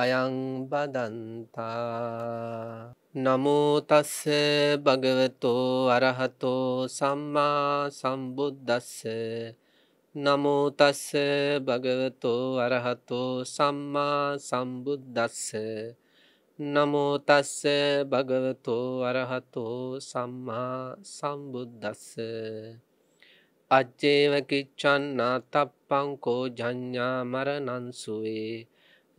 අයං බදන්තා නමුතස්ස භගවතෝ අරහතෝ සම්මා සම්බුද්ධස්ස නමුතස්ස භගවතෝ අරහතෝ සම්මා සම්බුද්ධස්ස නමුතස්ස භගවතෝ අරහතෝ සම්මා සම්බුද්ධස්ස අජ්ජේවකිච්චන්නා තප්පංකෝ ජඥා මරණන්සුවේ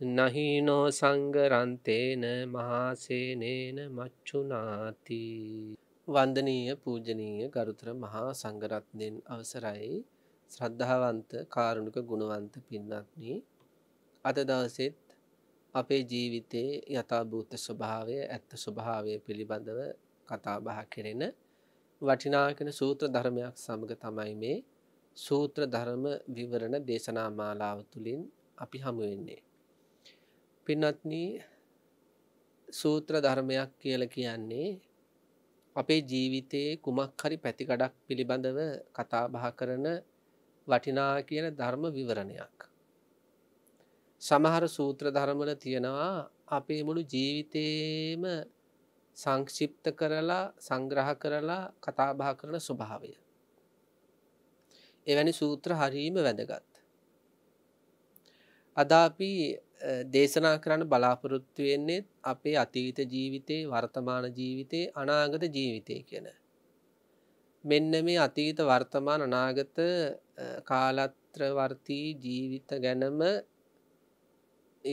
නහිනෝ සංගරන්තේන මහාසේනේන මච්චුනාති වන්දනීය පූජනීය ගරුතර මහා සංඝරත්නයන් අවසරයි ශ්‍රද්ධාවන්ත කාරුණික ගුණවන්ත පින්වත්නි අද දවසෙත් අපේ ජීවිතයේ යථාභූත ස්වභාවය ඇත්ත ස්වභාවය පිළිබඳව කතා බහ කෙරෙන වටිනාකන සූත්‍ර ධර්මයක් සමග තමයි මේ සූත්‍ර ධර්ම විවරණ දේශනා මාලාව තුළින් අපි හමුවෙන්නේ පින්නත්න සූත්‍ර ධර්මයක් කියල කියන්නේ අපේ ජීවිතයේ කුමක් හරි පැතිකඩක් පිළිබඳව කතාබහ කරන වටිනා කියන ධර්ම විවරණයක්. සමහර සූත්‍ර ධර්මල තියෙනවා අපේ මුළු ජීවිතේම සංක්ෂිප්ත කරලා සංග්‍රහ කරලා කතාබහ කරන ස්වභාවය. එවැනි සූත්‍ර හරීම වැදගත්. අදාපි දේශනා කරන්න බලාපොරොත්තු වෙන්නේ අපේ අතීත ජීවිතේ වර්තමාන ජීවිතේ අනාගත ජීවිතය කියන. මෙන්න මේ අතීත වර්තමාන අනාගත කාලත්‍රවර්තී ජීවිත ගැනම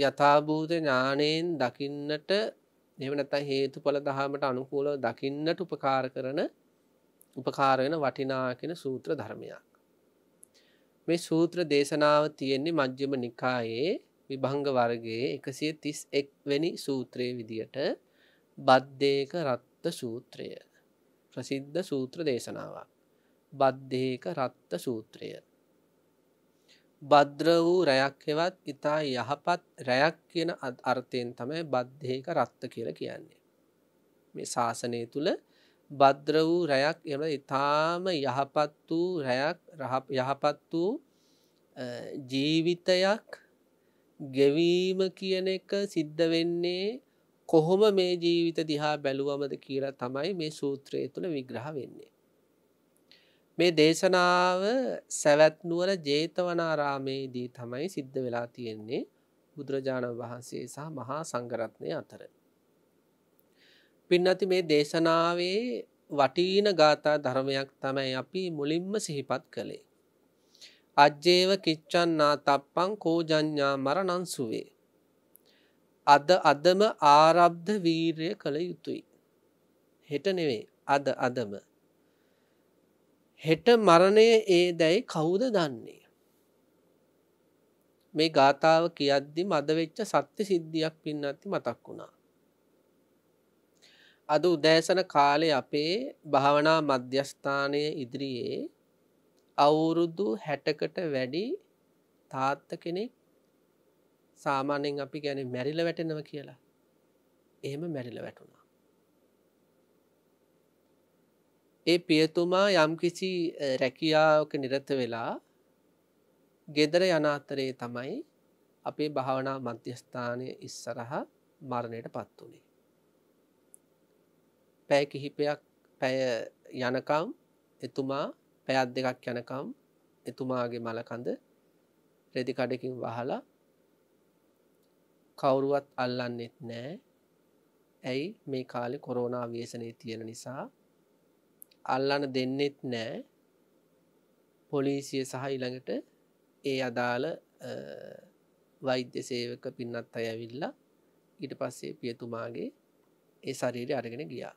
යථාභූත ඥානයෙන් දකින්නට එහෙම නැත්නම් හේතුඵල ධහමට අනුකූලව දකින්නට උපකාර කරන උපකාර වෙන වටිනා කියන සූත්‍ර ධර්මයක්. මේ සූත්‍ර දේශනාව තියෙන්නේ මජ්ක්‍ධිම නිකායේ විභංග වර්ගයේ එකසිය තිස් එක් වැනි සූත්‍රය විදියට බද්ධයක රත්ත සූත්‍රය ප්‍රසිද්ධ සූත්‍ර දේශනාවක් බද්ධයක රත්ත සූත්‍රය බද්‍ර වූ රැයක් හෙවත් ඉතා යහපත් රැයක් කියන අර්ථයෙන් තමයි බද්ධයක රත්ත කියල කියන්නේ මේ ශාසනය තුළ බද්‍ර වූ රැයක් එම ඉතාම යහපත් වූ රැයක් යහපත් වූ ජීවිතයක් ගෙවීම කියන එක සිද්ධ වෙන්නේ කොහොම මේ ජීවිත දිහා බැලුවමද කියලා තමයි මේ සූත්‍රය තුළ විග්‍රහ වෙන්නේ. මේ දේශනාව සැවැත්නුවර ජේතවනාරාමේදී තමයි සිද්ධ වෙලා තියෙන්නේ බුදුරජාණන් වහන්සේ සහ මහා සංගරත්නය අතර. පින්නති මේ දේශනාවේ වටීන ගාථා ධර්මයක් තමයි අපි මුලින්ම සිහිපත් කළේ. අජ්ජේව කිච්චන්නා තප්පං කෝජඤ්ඤා මරණං සුවේ. අද අදම ආරබ්ධ වීරය කළ යුතුයි. හෙට නෙවේ අද අදම. හෙට මරණය ඒ දැයි කවුද දන්නේ. මේ ගාථාව කියද්දි මදවෙච්ච සත්‍ය සිද්ධියක් පින්නත්ති මතක් වුණා. අද උදෑසන කාලේ අපේ භාවනා මධ්‍යස්ථානය ඉදිරියේ අවුරුදු හැටකට වැඩි තාත්ත කෙනෙක් සාමාන්‍යෙන් අපි ගැන මැරිල වැටෙනව කියලා එහෙම මැරිල වැටුණා. ඒ පියතුමා යම්කිසි රැකියාවක නිරත වෙලා ගෙදර යනාතරේ තමයි අපේ භාවනා මධ්‍යස්ථානය ඉස්සරහා මරණයට පත් වුණේ. පැය කිහිපයක් පැය යනකම් එතුමා පැයත් දෙකක් යනකම් එතුමාගේ මලකඳ රෙදිකඩකින් වහලා කවුරුවත් අල්ලන්නෙත් නෑ ඇයි මේ කාලෙ කොරෝනා වේසනය තියෙන නිසා අල්ලන දෙන්නෙත් නෑ පොලිසිය සහ ඉළඟට ඒ අදාළ වෛද්‍ය සේවක පින්නත් අයවිල්ලා ඊට පස්සේ පියතුමාගේ ඒ ශරීරය අරගෙන ගියා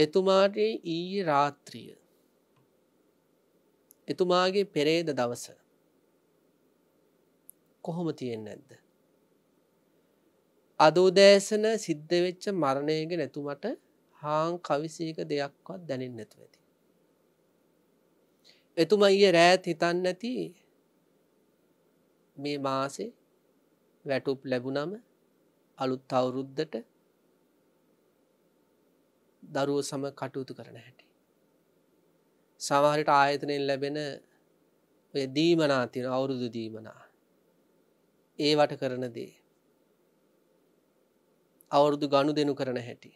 එතුමාට ඊයේ රාත්‍රිය එතුමාගේ පෙරේද දවස කොහොම තියෙන් නැද්ද අදෝදෑසන සිද්ධ වෙච්ච මරණයග නැතුමට හාං කවිසයක දෙයක්වත් දැනෙන් නැතු ඇති එතුම ඊය රෑත් හිතන්න නැති මේ මාසේ වැටුප් ලැබුණම අලුත් අවුරුද්ධට දරුව සම කටයුතු කරන හැටි. සමහරට ආයතනයෙන් ලැබෙන දීමනා තියෙන අවුරුදු දීමනා. ඒවට කරන දේ. අවුරුදු ගණු දෙනු කරන හැටි.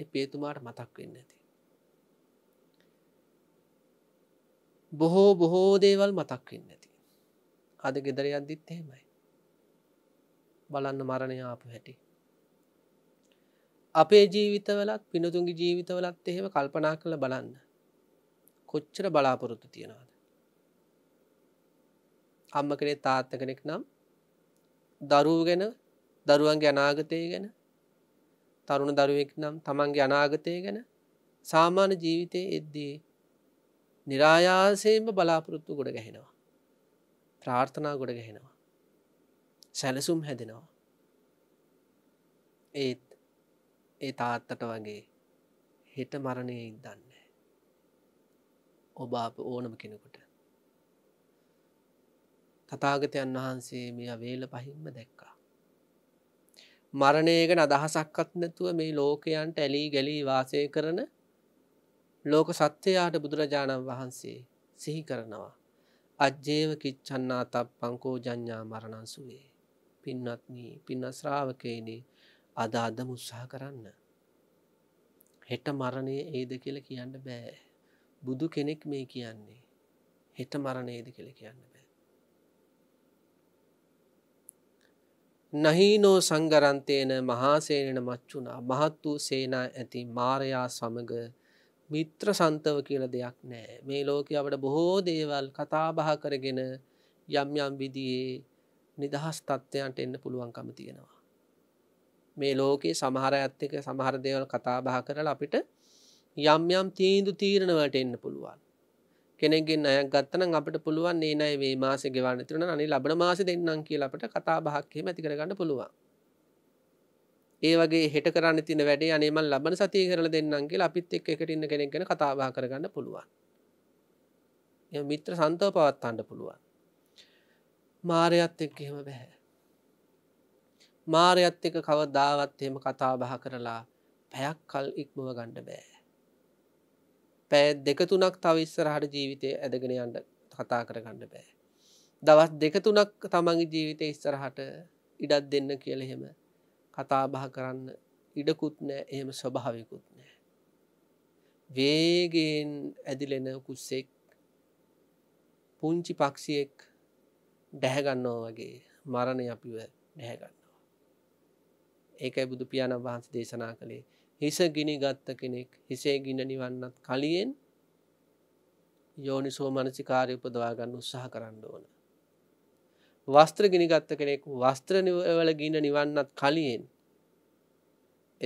එ පේතුමාට මතක් වෙන්න ඇති. බොහෝ බොහෝ දේවල් මතක් වෙන්න ඇති. අද ගෙදර අද්දිත් එහෙමයි. බලන්න මරණය ආපු හැටි. අපේ ජීවිතවලත් පිනතුන්ගේ ජීවිතවලත් එහෙම කල්පනා කළ බලන්න. කොච්චර බලාපොරොත්තු තියෙනවාද. අම්ම කෙනෙ තාත්ත කෙනෙක් නම් දරුව ගැන දරුවන්ගේ අනාගතය ගැන තරුණ දරුවෙක් නම් තමන්ගේ අනාගතය ගැන සාමාන්‍ය ජීවිතය එද්දී නිරායාසයෙන්ම බලාපොරොත්තු ගොඩ ගැහෙනවා. ප්‍රාර්ථනා ගොඩ ගැහෙනවා. සැලසුම් හැදෙනවා. ඒත් ඒ තාත්තට වගේ හෙට මරණය ඉදන්න ඔබ අප ඕනම කෙනෙකුට තතාගතයන් වහන්සේ මේ වේල පහින්ම දැක්කා මරණයගෙන අදහසක්කත් නැතුව මේ ලෝකයන්ට ඇලී ගැලී වාසය කරන ලෝක සත්‍යයාට බුදුරජාණන් වහන්සේ සිහි කරනවා. අජ්‍යේව කිච්චන්නා තප් පංකෝ ජඥා මරණන්සුවේ. පින්නත්නී පින්න ශ්‍රාවකයනේ අද අදම උත්සාහ කරන්න. හෙට මරණය ඒද කියල කියන්න බෑ. බුදු කෙනෙක් මේ කියන්නේ. හෙට මරණයේද කියල කියන්න බෑ. නහිනෝ සංගරන්තයන මහාසේනන මච්චුනා මහත් වූ සේනා ඇති මාරයා සමග මිත්‍ර සන්තව කියල දෙයක් නෑ මේ ලෝක අපට බොහෝ දේවල් කතාබහ කරගෙන යම් යම් විදියේ නිදහස් තත්ත්වයන්ට එන්න පුළුවන්කම තියෙනවා. මේ ලෝකයේ සමහර ඇත්තක සමහර දේවල් කතාබහ කරල අපිට යම් යම් තීන්දු තීරණවට එන්න පුළුවන් කෙනෙගෙන් අය ගත්තන අපට පුළුවන් ඒ අයි මේ මාස ගෙවන්න තිරන අනි ලබන මාස දෙන්නම් කියලට කතා බහක්හෙම ඇති කරගන්න පුළුවන් ඒ වගේ හෙට කරන්න තින වැඩේ අනේමල් ලබන සතිය කරල දෙන්නන්ගේ අපිත් එක් එකට ඉන්න කෙනෙගෙන කතාබා කරගන්න පුළුවන් මිත්‍ර සන්තව පවත්තන්න පුළුවන් මාරයත් එක්කහෙම බැහැ මාරයත් එක කවදාවත් එහෙම කතා බහ කරලා පැයක් කල් ඉක්මව ගණ්ඩ බෑ. පැ දෙක තුනක් තවිස්සර හට ජීවිතය ඇදගෙන යන්න කතා කර ගණ්ඩ බෑ. දවස් දෙක තුනක් තමන්ගේ ජීවිතය ඉස්සරහට ඉඩත් දෙන්න කියලහෙම කතා බහ කරන්න ඉඩකුත් නෑ එහෙම ස්වභාවකුත් නෑ. වේගෙන් ඇදිලෙන කුස්සෙක් පුංචි පක්ෂියෙක් ඩැහැගන්නෝ වගේ මරණය අපිව ඩැහැගන්න. ඒකයි බුදු පියාණන් වහන්ස දේශනා කළේ හිස ගිනි ගත්ත කෙනෙක් හිසේ ගින්න නිවන්නත් කලියෙන් යෝනිසෝ මනසිකාරය උපදවාගන්න උත්සාහ කරන්න ඕන. වස්ත්‍ර ගිනිගත්ත කෙනෙක් වස්ත්‍රවල ගින්න නිවන්නත් කලියෙන්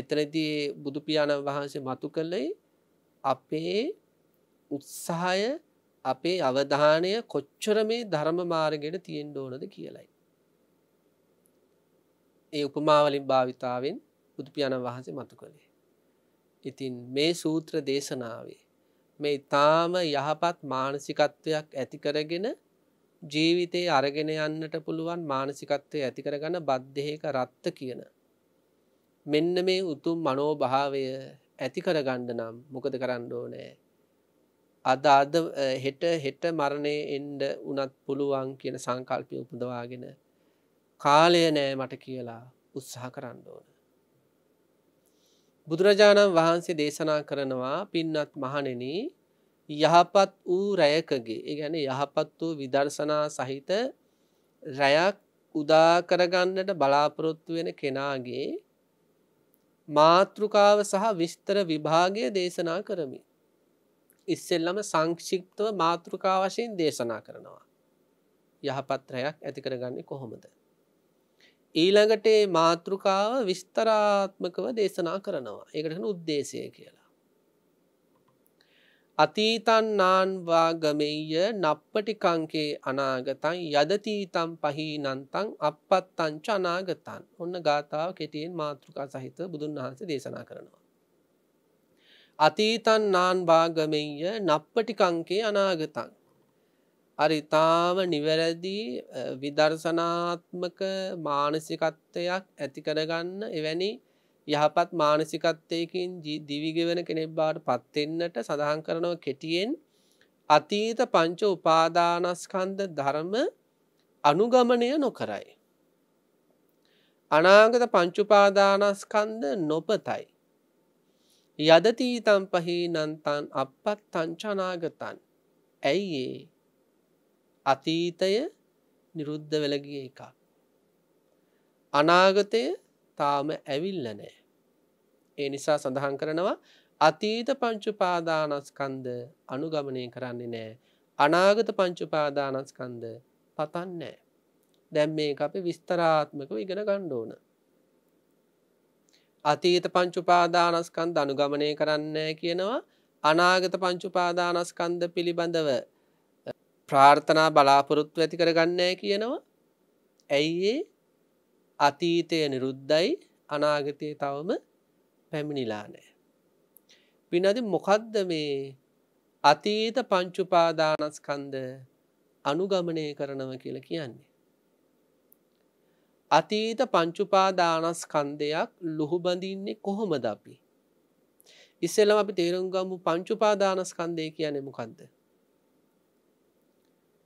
එතනති බුදුපියාණන් වහන්සේ මතු කළයි අපේ උත්සාහය අපේ අවධානය කොච්චර මේ ධර්ම මාර්ගයට තියෙන් ඕනද කියලයි. ඒ උපමාවලින් භාවිතාවෙන් බුදුපියාණන් වහන්සේ මතු කළේ. ඉතින් මේ සූත්‍ර දේශනාවේ මේ ඉතාම යහපත් මානසිකත්වයක් ඇතිකරගෙන ජීවිතයේ අරගෙන යන්නට පුළුවන් මානසිකත්වය ඇතිකරගන්න බද්ධයක රත්ත කියන. මෙන්න මේ උතුම් මනෝභාවය ඇතිකරගණ්ඩ නම් මොකද කරන්න ඕනෑ. අද අද හෙට හෙට මරණය එන්ඩ උනත් පුළුවන් කියන සංකල්පය උපදවාගෙන කාලය නෑ මට කියලා උත්සාහ කරන්න ඕන. බුදුරජාණන් වහන්සේ දේශනා කරනවා පින්නත් මහණෙන යහපත් වූ රැයකගේ ඒගැන යහපත් වූ විදර්ශනා සහිත රැයක් උදාකරගන්නට බලාපොරොත්තු වෙන කෙනාගේ මාතෘකාව සහ විස්තර විභාගය දේශනා කරමි. ඉස්සෙල්ලම සංක්ෂිප්තව මාතෘකා වශයෙන් දේශනා කරනවා. යහපත් රැයක් ඇතිකරගන්නේ කොහොමද. ඊළඟට මාතෘකාව විස්තරාත්මකව දේශනා කරනවා ඒකටන උද්දේශය කියලා. අතීතන් නාන්වාගමෙය නප්පටිකංකේ අනාගතන් යදතීතම් පහීනන්තං අපත්තංච අනාගතන් ඔන්න ගාථාව කෙටියෙන් මාතෘකා සහිත බුදුන් වහන්සේ දේශනා කරනවා. අතීතන් නාන්වාගමෙය නප්පටිකංකේ අනාගතන් අර ඉතාම නිවැරදි විදර්ශනාත්මක මානසිකත්වයක් ඇති කරගන්න එවැනි යහපත් මානසිකත්වයකින් දිවිගෙවන කෙනෙක් බවට පත්වෙන්නට සඳහන් කරනව කෙටියෙන් අතීත පංච උපාදානස්කන්ධ ධර්ම අනුගමනය නොකරයි. අනාගත පංචුපාදානස්කන්ධ නොපතයි. යදතීතම් පහි නන්තන් අපත් තංචනාගතන් ඇයි ඒ අතීතය නිරුද්ධ වෙලගිය එකක්. අනාගතය තාම ඇවිල්ල නෑ. ඒ නිසා සඳහන් කරනවා අතීත පංචුපාදානස්කන්ද අනුගමනය කරන්නේ නෑ අනාගත පංචුපාදානස්කන්ද පතන්නෑ. දැම් මේ අපි විස්තරාත්මකව ඉගෙන ගණ්ඩෝන. අතීත පංචුපාදානස්කන්ද අනුගමනය කරන්නේ කියනවා අනාගත පංචුපාදානස්කන්ද පිළිබඳව ප්‍රාර්ථනා බලාපොරොත්තු ඇති කරගන්නෑ කියනවා ඇයි අතීතය නිරුද්ධයි අනාගතය තවම පැමිණිලා නෑ. පිනද මොකක්ද මේ අතීත පංචුපාදානස්කන්ද අනුගමනය කරනව කියල කියන්නේ. අතීත පංචුපාදානස්කන්දයක් ලොහුබඳින්නේ කොහොමද අපි. ඉස්සෙල්ලම අපි තේරුම් ගම්මු පංචුපාදානස්කන්දය කියන්නේ මොකක්ද.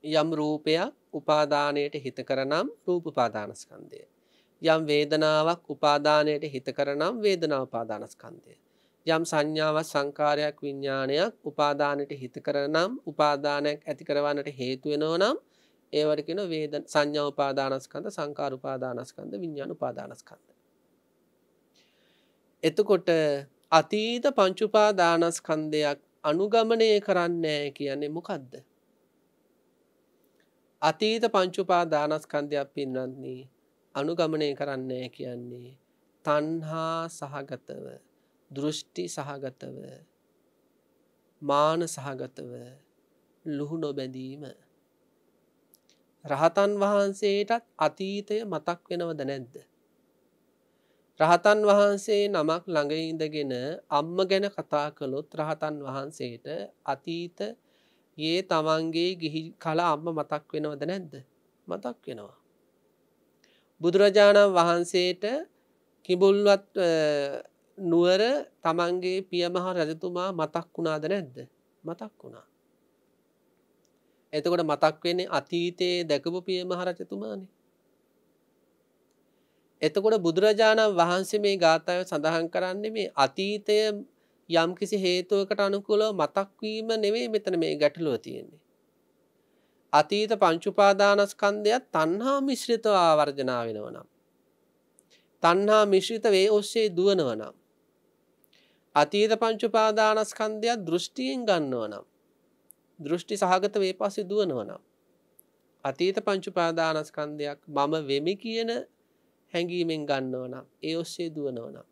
යම් රූපයක් උපාදානයට හිත කරනම් රූපපාදානස්කන්දය. යම් වේදනාවක් උපාදානයට හිත කරනම් වේදනාපාදානස්කන්දය. යම් සංඥාවක් සංකාරයක් විඤ්ඥානයක් උපාදානයට හිත කරනම් උපාදානයක් ඇති කරවන්නට හේතුවෙනෝ නම් ඒවරකෙන වේද සංඥා උපාදානස්කන්ද සංකාර උපාදානස්කන්ද විඤ්ඥාන උපාදානස්කන්ද. එතකොට අතීත පංචුපාදානස්කන්දයක් අනුගමනය කරන්නේ කියන්නේ මොකක්ද අතීත පංචුපා දානස්කන්ධයක් පින්නන්නේ අනුගමනය කරන්නේ කියන්නේ තන්හා සහගතව දෘෂ්ටි සහගතව මාන සහගතව ලුහු නොබැඳීම රහතන් වහන්සේටත් අතීතය මතක් වෙනවද නැද්ද රහතන් වහන්සේ නමක් ළඟඉඳගෙන අම්ම ගැන කතා කළොත් රහතන් වහන්සේට අතීත ඒ තමන්ගේ ගිහි කලා අම්ම මතක් වෙනවද නැද්ද මතක් වෙනවා. බුදුරජාණන් වහන්සේට කිබුල්වත් නුවර තමන්ගේ පියමහා රජතුමා මතක් වුණාද නැද්ද මතක් වුණා. එතකොට මතක් වෙන්නේ අතීතයේ දැකපු පියමහරජතුමානේ. එතකොට බුදුරජාණන් වහන්සේ මේ ගාථාව සඳහන් කරන්නේ මේ අතීතය යම්කිසි හේතුවකට අනුකූලව මතක් වීම නෙවෙයි මෙතන මේ ගැටලුව තියෙන්නේ. අතීත පංච උපාදානස්කන්ධයත් තණ්හා මිශ්‍රිතව ආවර්ජනා වෙනව නම් තණ්හා මිශ්‍රිත වේ ඔස්සේ දුවනව නම් අතීත පංච උපාදානස්කන්ධයත් දෘෂ්ටියෙන් ගන්නව නම් දෘෂ්ටි සහගත වේ පස්සේ දුවනව නම් අතීත පංච උපාදානස්කන්ධයක් මම වෙමි කියන හැඟීමෙන් ගන්නව නම් ඒ ඔස්සේ දුවනව නම්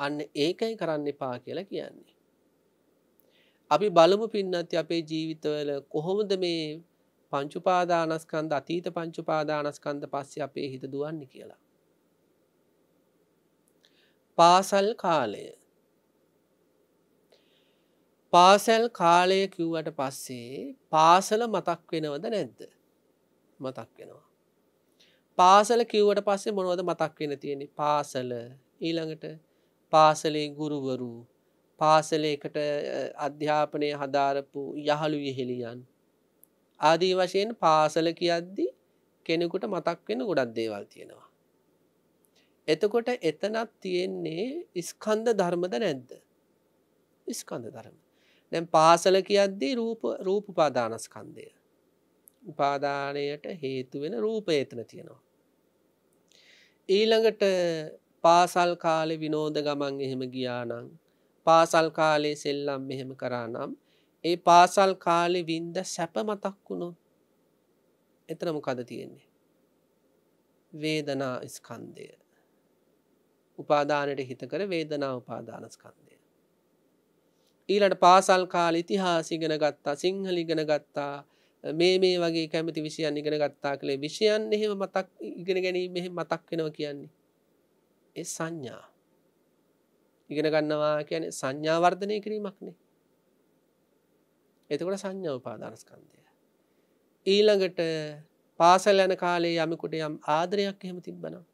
අන්න ඒකයි කරන්න එපා කියලා කියන්නේ. අපි බලමු පින්නත් අපේ ජීවිතවල කොහොමද මේ පංචුපාදානස්කන්ද අතීත පංචුපාදානස්කන්ද පස්සේ අපේ හිත දුවන්නේ කියලා. පාසල් කාලය පාසැල් කාලය කිව්වට පස්සේ පාසල මතක් වෙනවද නැද්ද මතක් වෙනවා. පාසල කිව්වට පස්සේ මොනවද මතක් වෙන තියෙනෙ පාසල ඊළඟට පාසලේ ගුරුවරු පාසලයකට අධ්‍යාපනය හදාරපු යහළු ඉහෙළියන් ආදී වශයෙන් පාසල කියද්දි කෙනෙකුට මතක් වෙන ගොඩක් දේවල් තියෙනවා එතකොට එතනත් තියෙන්නේ ඉස්කන්ධ ධර්මද නැද්ද ඉස්කන්ධ ධර්ම දැන් පාසල කියද්දී රූප රූප උපාදානස්කන්ධය උපාදානයට හේතු වෙන රූපය එතන තියෙනවා ඊළඟට පාසල් කාලෙ විනෝද ගමන් එහෙම ගියානං පාසල් කාලේ සෙල්ලම් මෙහෙම කරානම් ඒ පාසල් කාලෙ වින්ද සැප මතක් වුණොත් එතනම කද තියෙන්නේ වේදනා ස්කන්දය උපාදානයට හිතකර වේදනා උපාදානස්කන්දය ඊලට පාසල් කාල ඉතිහාස ඉගෙන ගත්තා සිංහල ඉගෙන ගත්තා මේ මේ වගේ කැමති විෂයන් ඉගෙන ගත්තා කළේ විෂයන් එහෙම මතක් ඉගෙන ගැනීම මෙහෙ මතක් වෙනව කියන්නේ ඒ සංඥා ඉගෙන ගන්නවා කියන සංඥාවර්ධනය කිරීමක්නේ එතකොට සංඥාව පාදානස්කන්දය ඊළඟට පාසල් යන කාලේ යමකුට යම් ආදරයක් එහෙම තිබ්බනම්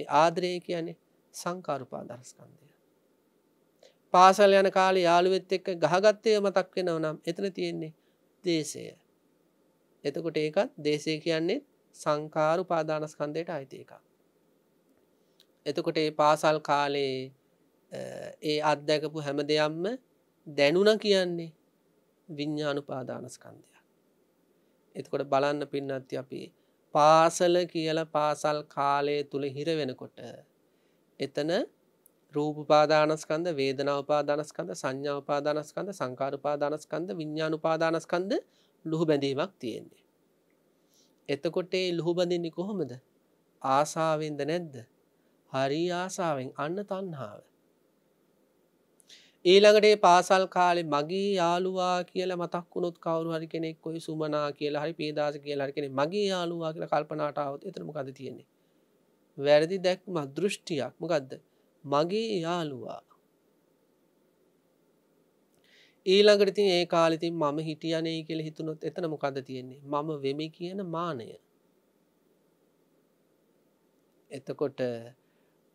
ඒ ආදරය කියන්නේ සංකාරුපාදරස්කන්දය පාසල් යන කාලේ යාළුවෙත් එක්ක ගහගත්තය මතක් වෙනව නම් එතන තියෙන්නේ දේශය එතකොට ඒකත් දේශය කියන්නේ සංකාරු පාදානස්කන්දයට අයිති එකක් එතකොට ඒ පාසල් කාලයේ ඒ අත්දැකපු හැම දෙයම්ම දැනුන කියන්නේ විඤ්ඥානු පාදානස්කන්ධයක්. එතකොට බලන්න පින්නත් අපි පාසල කියල පාසල් කාලය තුළ හිර වෙනකොට එතන රූපපාදානස්කන්ද වේදනවපාදානස්කන්ද සංඥාවපාදානස්කන්ද සංකාරපාදානස්කන්ද විඤ්ඥානුපාදානස්කන්ද ලුහු බැඳීමක් තියෙන්නේ. එතකොට ලුහු බඳින්නේ කොහොමද ආසාාවෙන්ද නැද්ද හරි ආසාාවෙන් අන්න තන්හාාව. ඊළඟටේ පාසල් කාලෙ මගේ යාළුවා කියලා මතක් වුණොත් කවරු හරි කෙනෙක් කොයි සුමනා කියලා හරි පේදාස කියලා හරි කෙනෙ මගේ යාළුවා කියලා කල්පනාටාවත් එතරම කද තියෙන්නේ. වැරදි දැක්ම දෘෂ්ටියක් මොකක්ද මගේ යාළුවා. ඊළඟටති ඒ කාලෙතින් මම හිටියනේ කියල හිතුනොත් එතන මොකද තියෙන්නේ මම වෙමි කියන මානය. එතකොට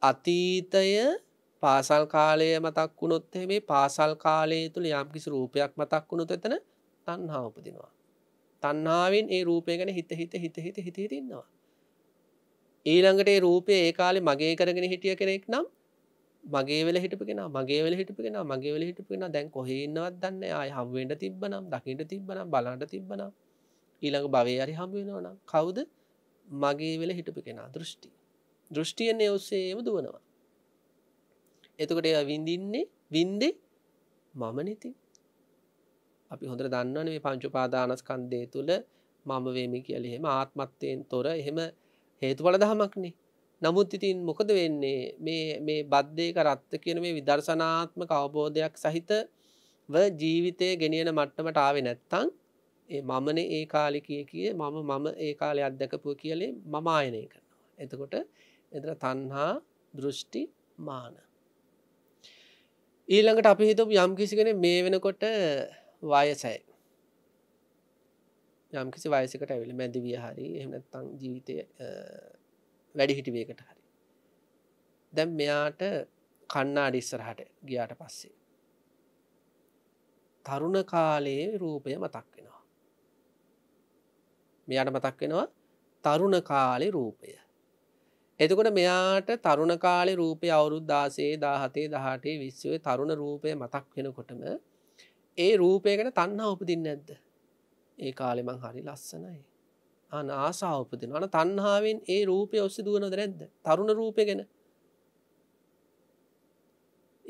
අතීතය පාසල් කාලය මතක් වුණොත් මේ පාසල් කාලය තුළ යම්කිසි රූපයක් මතක් වුණොත් එතන තන්හා උපදිනවා. තන්නාවෙන් ඒ රූපය ගැන හිත හිත හිත හිත හිත හිතන්නවා. ඊළඟට ඒ රූපය ඒ කාලේ මගේ කරගෙන හිටිය කෙනෙක් නම් මගේ වෙල හිටපගෙන මගේ වෙල හිටපගෙන මගේ වෙල හිටපෙන දැන් කොහෙන්නවත් දන්න ආය හම්ුවෙන්ට තිබ්බනම් දකිට තිබ්බනම් බලන්ට තිබ්බනම් ඊළඟ භවය අරි හම්ුවෙනවනම් කවුද මගේ වෙල හිටපි කෙනා දෘෂ්ටි දෘෂ්ටියන්නේ ඔස්සේම දුවනවා එතකොට එය විඳින්නේ වින්දේ මම නති අපි හොඳට දන්නවන මේ පංචුපාදානස්කන්දය තුළ මම වේමි කියල එහෙම ආත්මත්වයෙන් තොර එහෙම හේතුවල දහමක්නේ නමුත් ඉතින් මොකද වෙන්නේ මේ මේ බද්ධයක රත්ත කියන මේ විදර්ශනාත්ම අවබෝධයක් සහිත ව ජීවිතය ගෙනියන මට්ටමට ආවෙ නැත්තං ඒ මමන ඒ කාලි කිය කිය මම මම ඒ කාලය අත්දැකපුුව කියලේ මමායනය කරනවා එතකොට එතන තන්හා දෘෂ්ටි මාන. ඊළඟට අපි හිතපු යම් කිසි කෙන මේ වෙනකොට වයසයි. යම්කිසි වයසකට ඇවිල මැදිවිය හරි එහනත්තං ජීවිතය වැඩිහිටිවේකට හරි. දැම් මෙයාට කන්නා අඩිස්සරහට ගියාට පස්සේ. තරුණ කාලයේ රූපය මතක් වෙනවා. මෙයාට මතක් වෙනවා තරුණ කාලෙ රූපය එතකොට මෙයාට තරුණ කාලේ රූපය අවුරුද් දාසේ දාහතේ දහටේ විශ්වය තරුණ රූපය මතක් වෙනකොටම ඒ රූපයකට තන්න උපදින්න ඇද්ද ඒ කාලෙමං හරි ලස්සනයි අන ආසා උපදින අන තන්හාාවෙන් ඒ රූපය ඔස්ස දුවනොද රැද්ද තරුණ රූපය ගැෙන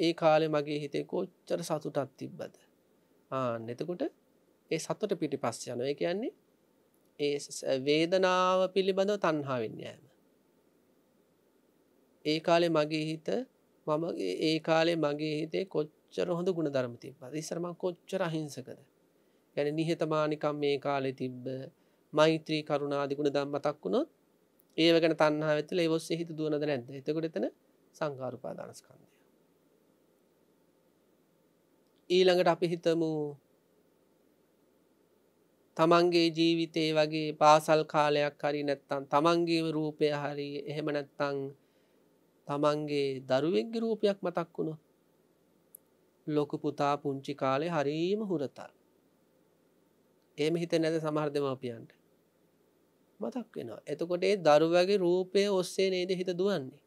ඒ කාලෙ මගේ හිතේ කොච්චර සතුටත් තිබ්බද එතකොට ඒ සතුට පිටි පස් යනය කියන්නේ ඒ වේදනාව පිළිබඳව තන්හාවෙන් යෑම ඒ කාලේ මගේ හිත මම ඒ කාලේ මගේ හිතේ කොච්චර හොඳ ගුණ ධර්මතිබ ඉස්සරම කොච්චර අහිංසකද ගැන නිහතමානිකම් මේ කාලෙ තිබ්බ මෛත්‍රී කරුණාදිකුණ දම්මතක් වුණොත් ඒව ගැන තන්හා වෙතල ඔස්සේ හිත දුවනද නැද එතකොට එතන සංකාරුපාදානස්කන්දය ඊළඟට අපි හිතමු තමන්ගේ ජීවිතේ වගේ පාසල් කාලයක් හරි නැත්තන් තමන්ගේම රූපය හරි එහෙම නැත්තං තමන්ගේ දරුවෙක්ගේ රූපයක් මතක් වුණු ලොකු පුතා පුංචි කාලෙ හරීම හුරතල් ඒම හිත නැද සමහර්ධමපියන්ට මතක් වෙන එතකොට ඒ දරුවගේ රූපය ඔස්සේ නේද හිත දුවන්නේ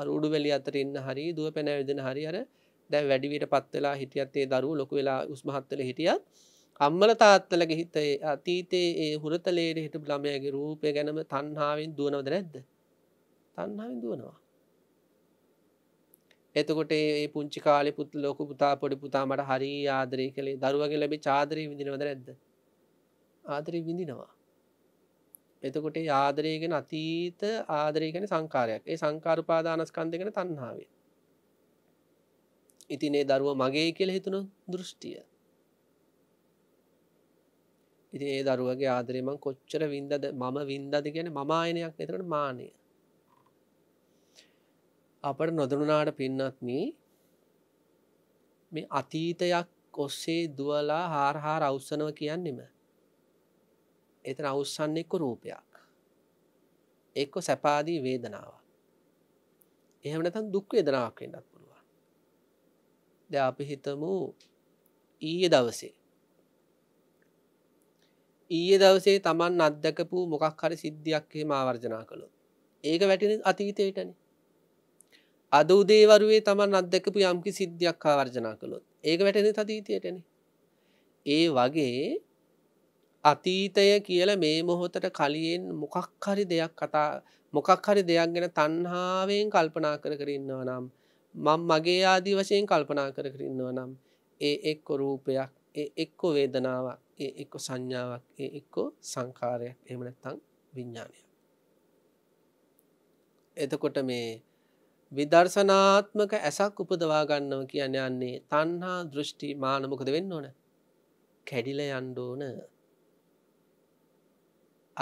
අරුඩු වැලි අතර ඉන්න හරි දුව පැනැවිදෙන හරි අර දැ වැඩිවිට පත්වෙලා හිටියත්තේ දරු ලොක වෙලා උස්මහත්තල හිටියත් අම්මල තාත්තලගේ හිතේ අතීතයේ ඒ හුරතලේට හිට ළමයගේ රූපය ගැනම තන්හාාවෙන් දුවනවද නැද්ද තන්හාාවෙන් දුවනවා එතකොට ඒ පුංචි කාලෙ පුත් ලොක පුතා පොඩි පුතා මට හරි ආදරය කළේ දරුවගේ ලැබි චාදරී විඳිනවද ඇද්ද ආදරී විඳිනවා එතකොට ආදරයගෙන අතීත ආදරයගෙන සංකාරයක් ඒ සංකාරපාදානස්කන්දගෙන තන්නාවේ ඉතින් ඒ දරුව මගේ කියල හිතුණු දෘෂ්ටිය ඉතින් ඒ දරුවගේ ආදරයමං කොච්චර වින්දද මම වින්දද ගැන මමායනයක් එතරට මානය අපට නොදරුණාට පින්නත්න මේ අතීතයක් ඔස්සේ දුවලා හාර හාර අවස්සනව කියන්නෙම එතන අවස්සන්නෙක්ක රූපයක් එක්කො සැපාදී වේදනාව එහමනතන් දුක් වේදනාවක් වෙන්නත් පුළුවන් ද අපි හිතමු ඊය දවසේ ඊය දවසේ තමන් අත්දැකපු මොකක් හරි සිද්ධියක් හේ මාවර්ජනා කළොත් ඒක වැටෙන අතීතයටනේ අද උදේවරුවේ තමන් අත්දැකපු යම්කි සිද්ධියක් ආවර්ජනා කළොත් ඒක වැටෙන තදීතියටන ඒ වගේ අතීතය කියල මේ මොහොතට කලියෙන් මොකක් හරි දෙයක් කතා මොකක් හරි දෙයක් ගැන තන්හාාවෙන් කල්පනා කර කරන්නව නම් මං මගේ ආදී වශයෙන් කල්පනා කර කරන්නව නම් ඒ එක්ක රූපයක් ඒ එක්කෝ වේදනාවක් ඒ එක්ක සංඥාවක් ඒ එක්කෝ සංකාරයක් එමනැත්තං විඤ්ඥානයක් එතකොට මේ විදර්ශනාත්මක ඇසක් උපදවා ගන්නව කියන්න යන්නේ තණ්හා දෘෂ්ටි මාන මොකද වෙන්න ඕන? කැඩිලා යන්න ඕන.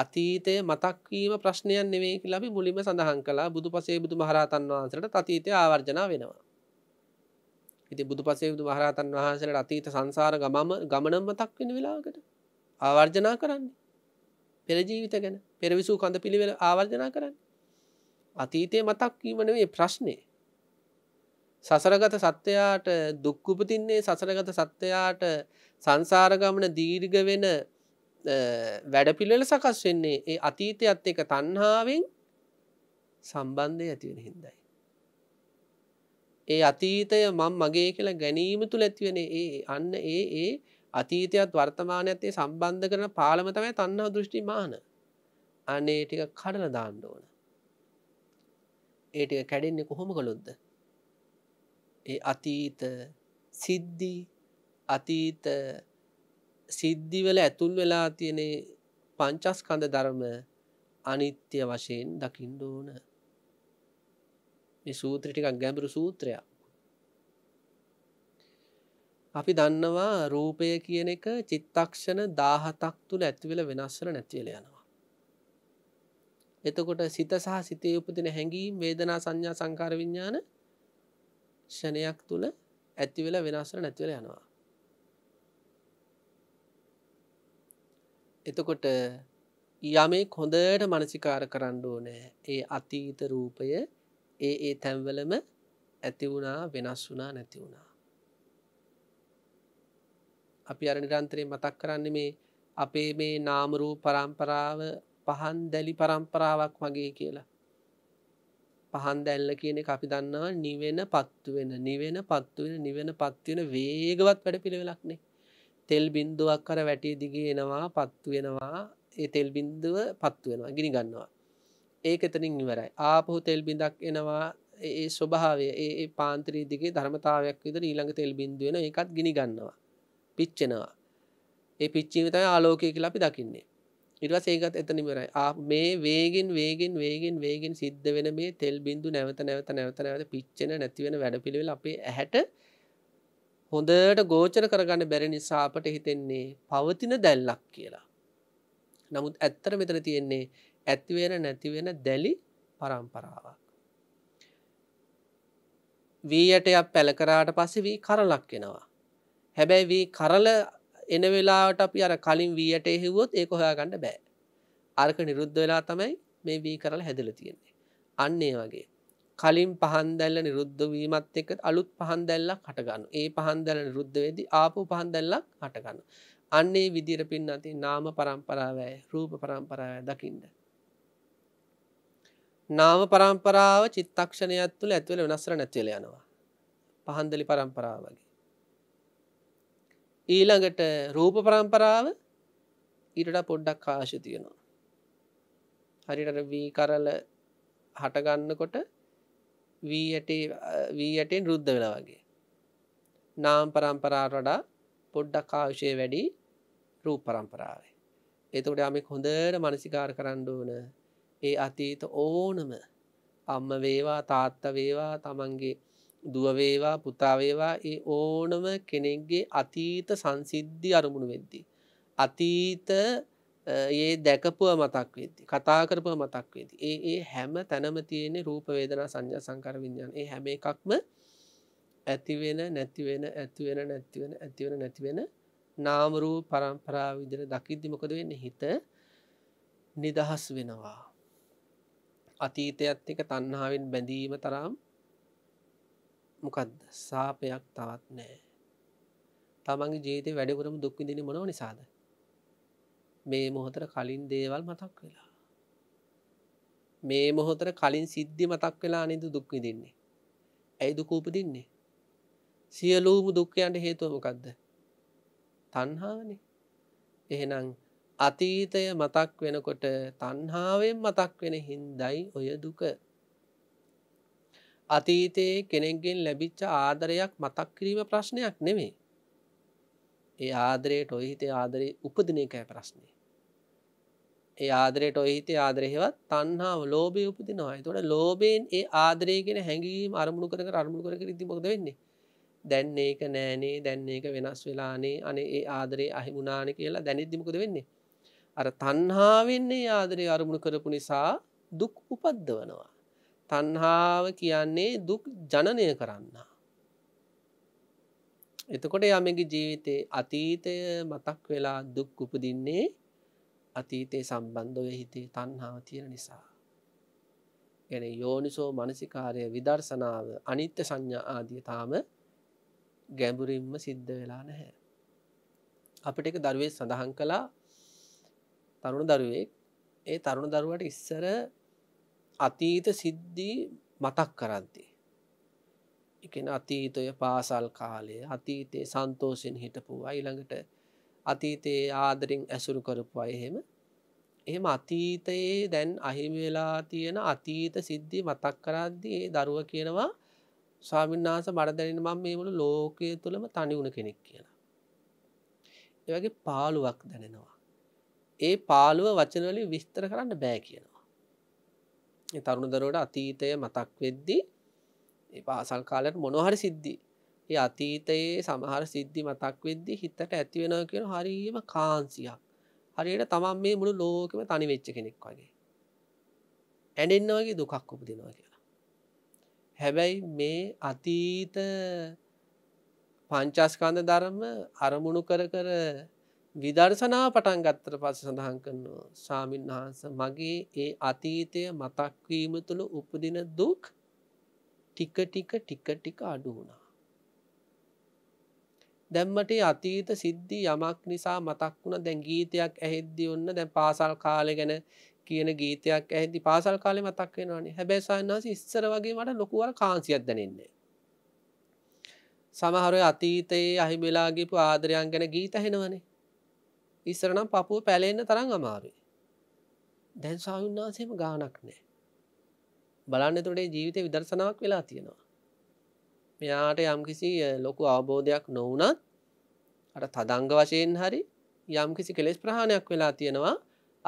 අතීතයේ මතක් වීම ප්‍රශ්නයක් නෙවෙයි කියලා අපි මුලින්ම සඳහන් කළා බුදුපසේ බුදුමහරහතන් වහන්සේට අතීතය ආවර්ජන වෙනවා. ඉතින් බුදුපසේ බුදුමහරහතන් වහන්සේට අතීත සංසාර ගමම ගමනම මතක් වෙන වෙලාවකට ආවර්ජන කරන්නේ. පෙර ජීවිත ගැන, පෙර විසූ කඳ පිළිවෙල ආවර්ජන කරන්නේ. අතීතය මතක්වීම නෙවේ ප්‍රශ්නය සසරගත සත්‍යයාට දුක්කුපතින්නේ සසරගත සත්‍යයාට සංසාරගමන දීර්ග වෙන වැඩපිළල සකස් වෙන්නේ ඒ අතීතයත් එක තන්හාාවෙන් සම්බන්ධය ඇතිවෙන හින්දයි. ඒ අතීතය මං මගේ කියලා ගැනීම තුළ ඇතිවෙන ඒ අන්න ඒ ඒ අතීතයත් වර්තමාන ඇත්තේ සම්බන්ධ කරන පාලම තමයි තන්නා දෘෂ්ටි මාන අනේ ටික කඩල දාණ්ඩ ඕන ඒට කැඩෙන්නේ කොහොම කළොද්ද ඒ අතීත සිද්ධි අතීත සිද්ධිවල ඇතුල් වෙලා තියෙන පංචස් කඳ ධර්ම අනිත්‍ය වශයෙන් දකිින්ඩ ඕන මේ සූත්‍රටිකක් ගැඹුරු සූත්‍රයක් අපි දන්නවා රූපය කියන එක චිත්තක්ෂණ දාහතක් තුළ ඇතිවෙල වෙනස්සර නැතිවල යනවා එතකොට සිත සහ සිතේ උපදින හැඟීම් වේදනා සංඥා සංකාර විඥාන ෂණයක් තුල ඇති වෙලා වෙනස් වෙලා නැති වෙලා යනවා. එතකොට යමෙක් හොඳට මනසිකාර කරන්න ඕනේ. ඒ අතීත රූපය ඒ ඒ තැන්වලම ඇති වුණා වෙනස් වුණා නැති වුණා. අපි අර නිරන්තරයෙන් මතක් කරන්නේ මේ අපේ මේ නාම රූප පරම්පරාව පහන් දැලි පරම්පරාවක් වගේ කියලා. පහන් දැල්ල කියන අපි දන්නවා නිවෙන පත්තුවෙන නිවෙන පත්තුවෙන නිවෙන පත්තිවෙන වේගවත් වැඩ පිළිවෙලක්නේ. තෙල් බින්දුවක් කර වැටිය දිගේ එනවා පත්තුවෙනවා ඒ තෙල් බින්දුව පත්තුවෙනවා ගිනි ගන්නවා. ඒක එතනින් ඉවරයි ආපහු තෙල් බිඳක් එනවා ඒ ස්වභාවය ඒ පාන්ත්‍රී දිගේ ධර්මතාවයක් විතර ඊළඟ තෙල් බින්දුවෙන එකත් ගිනි ගන්නවා. පිච්චෙනවා. ඒ පිච්චීම තමයි ආලෝකය කියලා අපි දකින්නේ. ඉටවස් ඒකත් එතන ඉවරයි මේ වේගෙන් වේගෙන් වේගෙන් වේගෙන් සිද්ධ වෙන මේ තෙල් බින්දු නැවත නැවත නැවත නැවත පිච්චෙන නැතිවෙන වැඩ පිළිවෙල අපේ ඇහැට හොඳට ගෝචර කරගන්න බැරි නිසා අපට හිතෙන්නේ පවතින දැල්ලක් කියලා නමුත් ඇත්තර මෙතන තියෙන්නේ ඇතිවෙන නැතිවෙන දැලි පරම්පරාවක්. වී යටයක් පැළකරාට පස්සේ වී කරලක් වෙනවා. හැබැයි වී කරල එන වෙලාවට අපි අර කලින් වීයට එහෙවොත් ඒක හොයාගන්න බෑ අර්ක නිරුද්ධ වෙලා තමයි මේ වී කරලා හැදල තියෙන්නේ අන්නේ වගේ කලින් පහන් දැල්ල නිරුද්ධ වීමත් එක අලුත් පහන් දැල්ලක් හටගන්න ඒ පහන් දැල නිරුද්ධවේදී ආපු පහන් දැල්ලක් හටගන්න අන්නේ විදිර පින් අති නාම පරම්පරාවයි රූප පරම්පරාවය දකිින්ද නාම පරම්පරාව චිත්තක්ෂණයක් තුළ ඇතුවල වෙනස්සර නැතිවල යනවා පහන්දලි පරම්පරාවගේ ඊළඟට රූප පරම්පරාව ඊටට පොඩ්ඩක් කාශ තියෙනවා. හරිට වී කරල හටගන්නකොට වී යටෙන් රුද්ධ වෙන වගේ. නාම් පරම්පරාට වඩා පොඩ්ඩක් ආවිශය වැඩි රූප පරම්පරාවේ. එතකොට අමෙක් හොඳට මනසිකාර කරන්න ඕන ඒ අතීත ඕනම අම්ම වේවා තාත්ත වේවා තමන්ගේ දුවවේවා පුතාවේවා ඒ ඕනම කෙනෙක්ගේ අතීත සංසිද්ධි අරමුණු වෙද්දී. අතීත ඒ දැකපුව මතක් වෙති කතා කරපුව මතක් වෙති ඒ ඒ හැම තැනම තියෙන්නේ රූපවේදනා සංඥා සංකර විඥාන ඒ හැම එකක්ම ඇතිවෙන නැතිවෙන ඇතිවෙන නැතිවෙන ඇතිවෙන නැතිවෙන නාමරූ පරම්පරා විදිර දකිද්දි මොකද වෙන්න හිත නිදහස් වෙනවා අතීතයත් එක තන්හාාවෙන් බැඳීම තරම් මොකක්ද සාපයක් තවත් නෑ තමන්ගේ ජීත වැඩකරම දුක්විදින මොනව නිසාද මේ මොහොතර කලින් දේවල් මතක් වෙලා මේ මොහොතර කලින් සිද්ධි මතක් වෙලා නිදු දුක්විදින්නේ ඇයි දුකූපදින්නේ සියලූම දුක්කයන්ට හේතුවමකක්ද තන්හානේ එහෙනම් අතීතය මතක් වෙනකොට තන්හාාවෙන් මතක් වෙන හින්දයි ඔය දුක අතීතයේ කෙනෙක්ගෙන් ලැබිච්ච ආදරයක් මතක් කිරීම ප්‍රශ්නයක් නෙමේ. ඒ ආදරයට ඔයහිතේ ආදරේ උපදින එකයි ප්‍රශ්නය. ඒ ආදරයට ඔයහිතේ ආදරෙහෙවත් තන්හා ලෝබේ උපදිනවා තොට ලෝබයෙන් ඒ ආදරයගෙන හැඟීම අරමුණු කර අරමුණු කර ඉති මොද වෙන්නේ. දැන් ඒක නෑනේ දැන් ඒක වෙනස් වෙලානේ අනේ ඒ ආදරේ අහිමුණනාන කියලා දැනිද්දිමකද වෙන්නේ. අර තන්හාවෙන්නේ ආදරය අරමුණු කරපු නිසා දුක් උපද්ද වනවා. තණ්හාව කියන්නේ දුක් ජනනය කරන්න. එතකොට යමගේ ජීවිතේ අතීතය මතක් වෙලා දුක් උපදින්නේ අතීතයේ සම්බන්ධව හිතේ තණ්හාව තියෙන නිසා. ගැන යෝනිසෝ මනසිකාරය විදර්ශනාව අනිත්‍ය සංඥා ආදිය තාම ගැඹුරින්ම සිද්ධ වෙලා නැහැ. අපිට එක දරුවේ සඳහන් කලා තරුණ දරුවෙක් ඒ තරුණ දරුවට ඉස්සර අතීත සිද්ධී මතක් කරන්ති. එකන අතීතය පාසල් කාලය අතීතයේ සන්තෝසිෙන් හිටපුවා ඊළඟට අතීතයේ ආදරින් ඇසුරු කරපු අයහෙම එහෙම අතීතයේ දැන් අහිවෙලා තියෙන අතීත සිද්ධි මතක් කරද්දී දරුව කියනවා ස්වාමින්නාස බඩදැනින් මං මේමුළු ලෝකය තුළම තනිවුණ කෙනෙක් කියලා. ඒවගේ පාළුවක් දැනෙනවා. ඒ පාළුව වචනවලින් විස්තර කරන්න බෑ කියනවා. තරුණ දරුවට අතීතය මතක් වෙද්දී ඒ පාසල් කාලට මොනොහරි සිද්ධි ඒ අතීතයේ සමහර සිද්ධි මතක් වෙද්දි හිතට ඇති වෙන කියෙන හරීම කාන්සියක් හරියට තමන් මේ මුළු ලෝකම තනි වෙච්ච කෙනෙක් වගේ ඇඩෙන්න්න වගේ දුකක් උපදිනවා කියලා හැබැයි මේ අතීත පංචස්කන්ධ ධර්ම අරමුණු කර කර විදර්ශනා පටන් ගත්තර පස සඳහන් කරනවා සාමීන් වහන්ස මගේ ඒ අතීතය මතක්වීම තුළ උපදින දුක් ටික ටික ටික ටික අඩු වුණා. දැම්මට අතීත සිද්ධි යමක් නිසා මතක් වුණ දැන් ගීතයක් ඇහෙද්දි ඔන්න දැන් පාසල් කාලෙ ගැන කියන ගීතයක් ඇහෙදි පාසල් කාලෙ මතක් වෙනවානේ හැබැයි සන්නාස ඉස්සර වගේ මට ලොකුවර කාන්සියක් දැනෙන්නේ. සමහර අතීතයේ අහිමිලාගේපු ආදරයන් ගැන ගීත හෙනවනේ ඉස්සරනම් පපුුව පැලෙන්න තරන් අමාරුයි. දැන් සායුන්නාසේම ගානක් නෑ. බලන්න තුොටේ ජීවිත විදර්ශනාවක් වෙලා තියෙනවා. මෙයාට යම්කිසි ලොකු අවබෝධයක් නොවනත් අට තදංග වශයෙන් හරි යම්කිසි කෙලෙස් ප්‍රහණයක් වෙලා තියෙනවා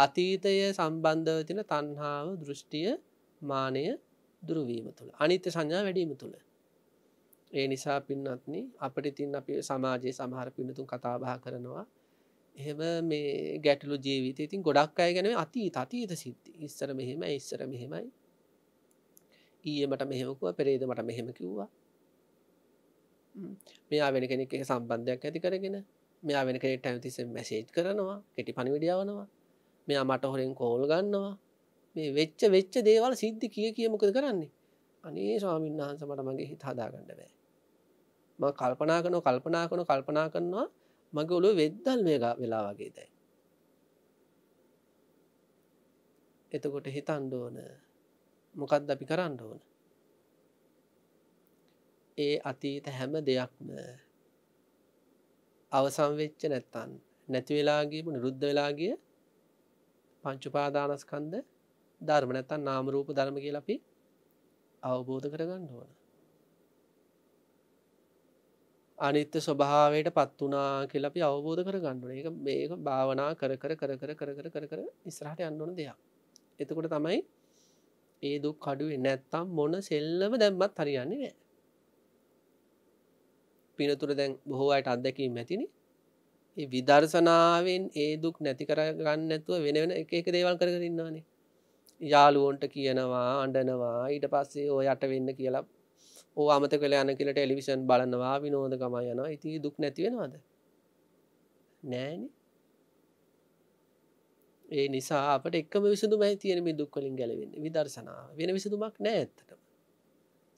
අතීතය සම්බන්ධව තින තන්හාාව දෘෂ්ටිය මානය දුරුවීම තුළ අනිත්‍ය සංඥා වැඩීම තුළ ඒ නිසා පින්නත්න අපට තින් අප සමාජයේ සමහර පිනතුන් කතාබා කරනවා එහෙම මේ ගැටලු ජීවිත ඉතින් ගොඩක් අය ගැන අති තතිීත සිද්ධ ඉස්සර මෙහෙම ඉස්සර මෙහෙමයි ඊයමට මෙහෙමකුව පෙරේද මට මෙහෙම කිව්වා මෙයා වෙන කෙනෙක් එක සම්බන්ධයක් ඇති කරගෙන මෙයා වෙන කෙනෙට ඇතිස මැසේජ් කරනවා කෙටි පණිවිඩියාවනවා මෙයා මට හොරෙන් කෝල් ගන්නවා මේ වෙච්ච වෙච්ච දේවල් සිද්ධි කිය කියමකද කරන්නේ අනේ ස්වාමීන් වහන්සමට මගේ හිත හදාගඩ බෑ ම කල්පනා කනෝ කල්පනා කනු කල්පනා කරනවා මගේ ඔලු වෙද්දල් මේ වෙලා වගේ දැයි. එතකොට හිතන්ඩ ඕන මොකක්ද අපි කරන්න ඕන. ඒ අතීත හැම දෙයක්ම අවසංවෙච්ච නැත්තන් නැතිවෙලාගේම නිරුද්ධ වෙලාගිය පංචුපාදානස්කන්ද ධර්ම නැත්තන් නාමරූප ධර්ම කියලපි අවබෝධ කරගන්න ඕන අනිත්‍ය ස්වභාවයට පත් වනා කියලපි අවබෝධ කර ගණ්ඩුන එක මේක භාවනා කර කර කර කර කර කර කර කර ඉස්රහට අන්නුන දෙයක් එතකොට තමයි ඒ දුක් කඩුවේ නැත්තම් මොන සෙල්ලම දැම්මත් හරියන්නේ නෑ පිනතුර දැන් බොහෝ අයට අත්දැකීම ඇතිනි ඒ විදර්ශනාවෙන් ඒ දුක් නැති කරගන්න ඇතුව වෙන වෙන එක එක දේවල් කරගරන්නානේ යාළුවෝන්ට කියනවා අඩනවා ඊට පස්සේ ඔය යට වෙන්න කියලා ඕ අමත කළ යන කියලා ටෙලිවිෂන් බලනවා විනෝද ගමයි යනවා ඉති දුක් නැතිවෙනවාද නෑන ඒ නිසා අපට එක්ම විසඳු මැ තියෙන මේ දුක්වලින් ගැලවෙන්න විදර්ශනාව වෙන විසඳුමක් නෑඇත්තටම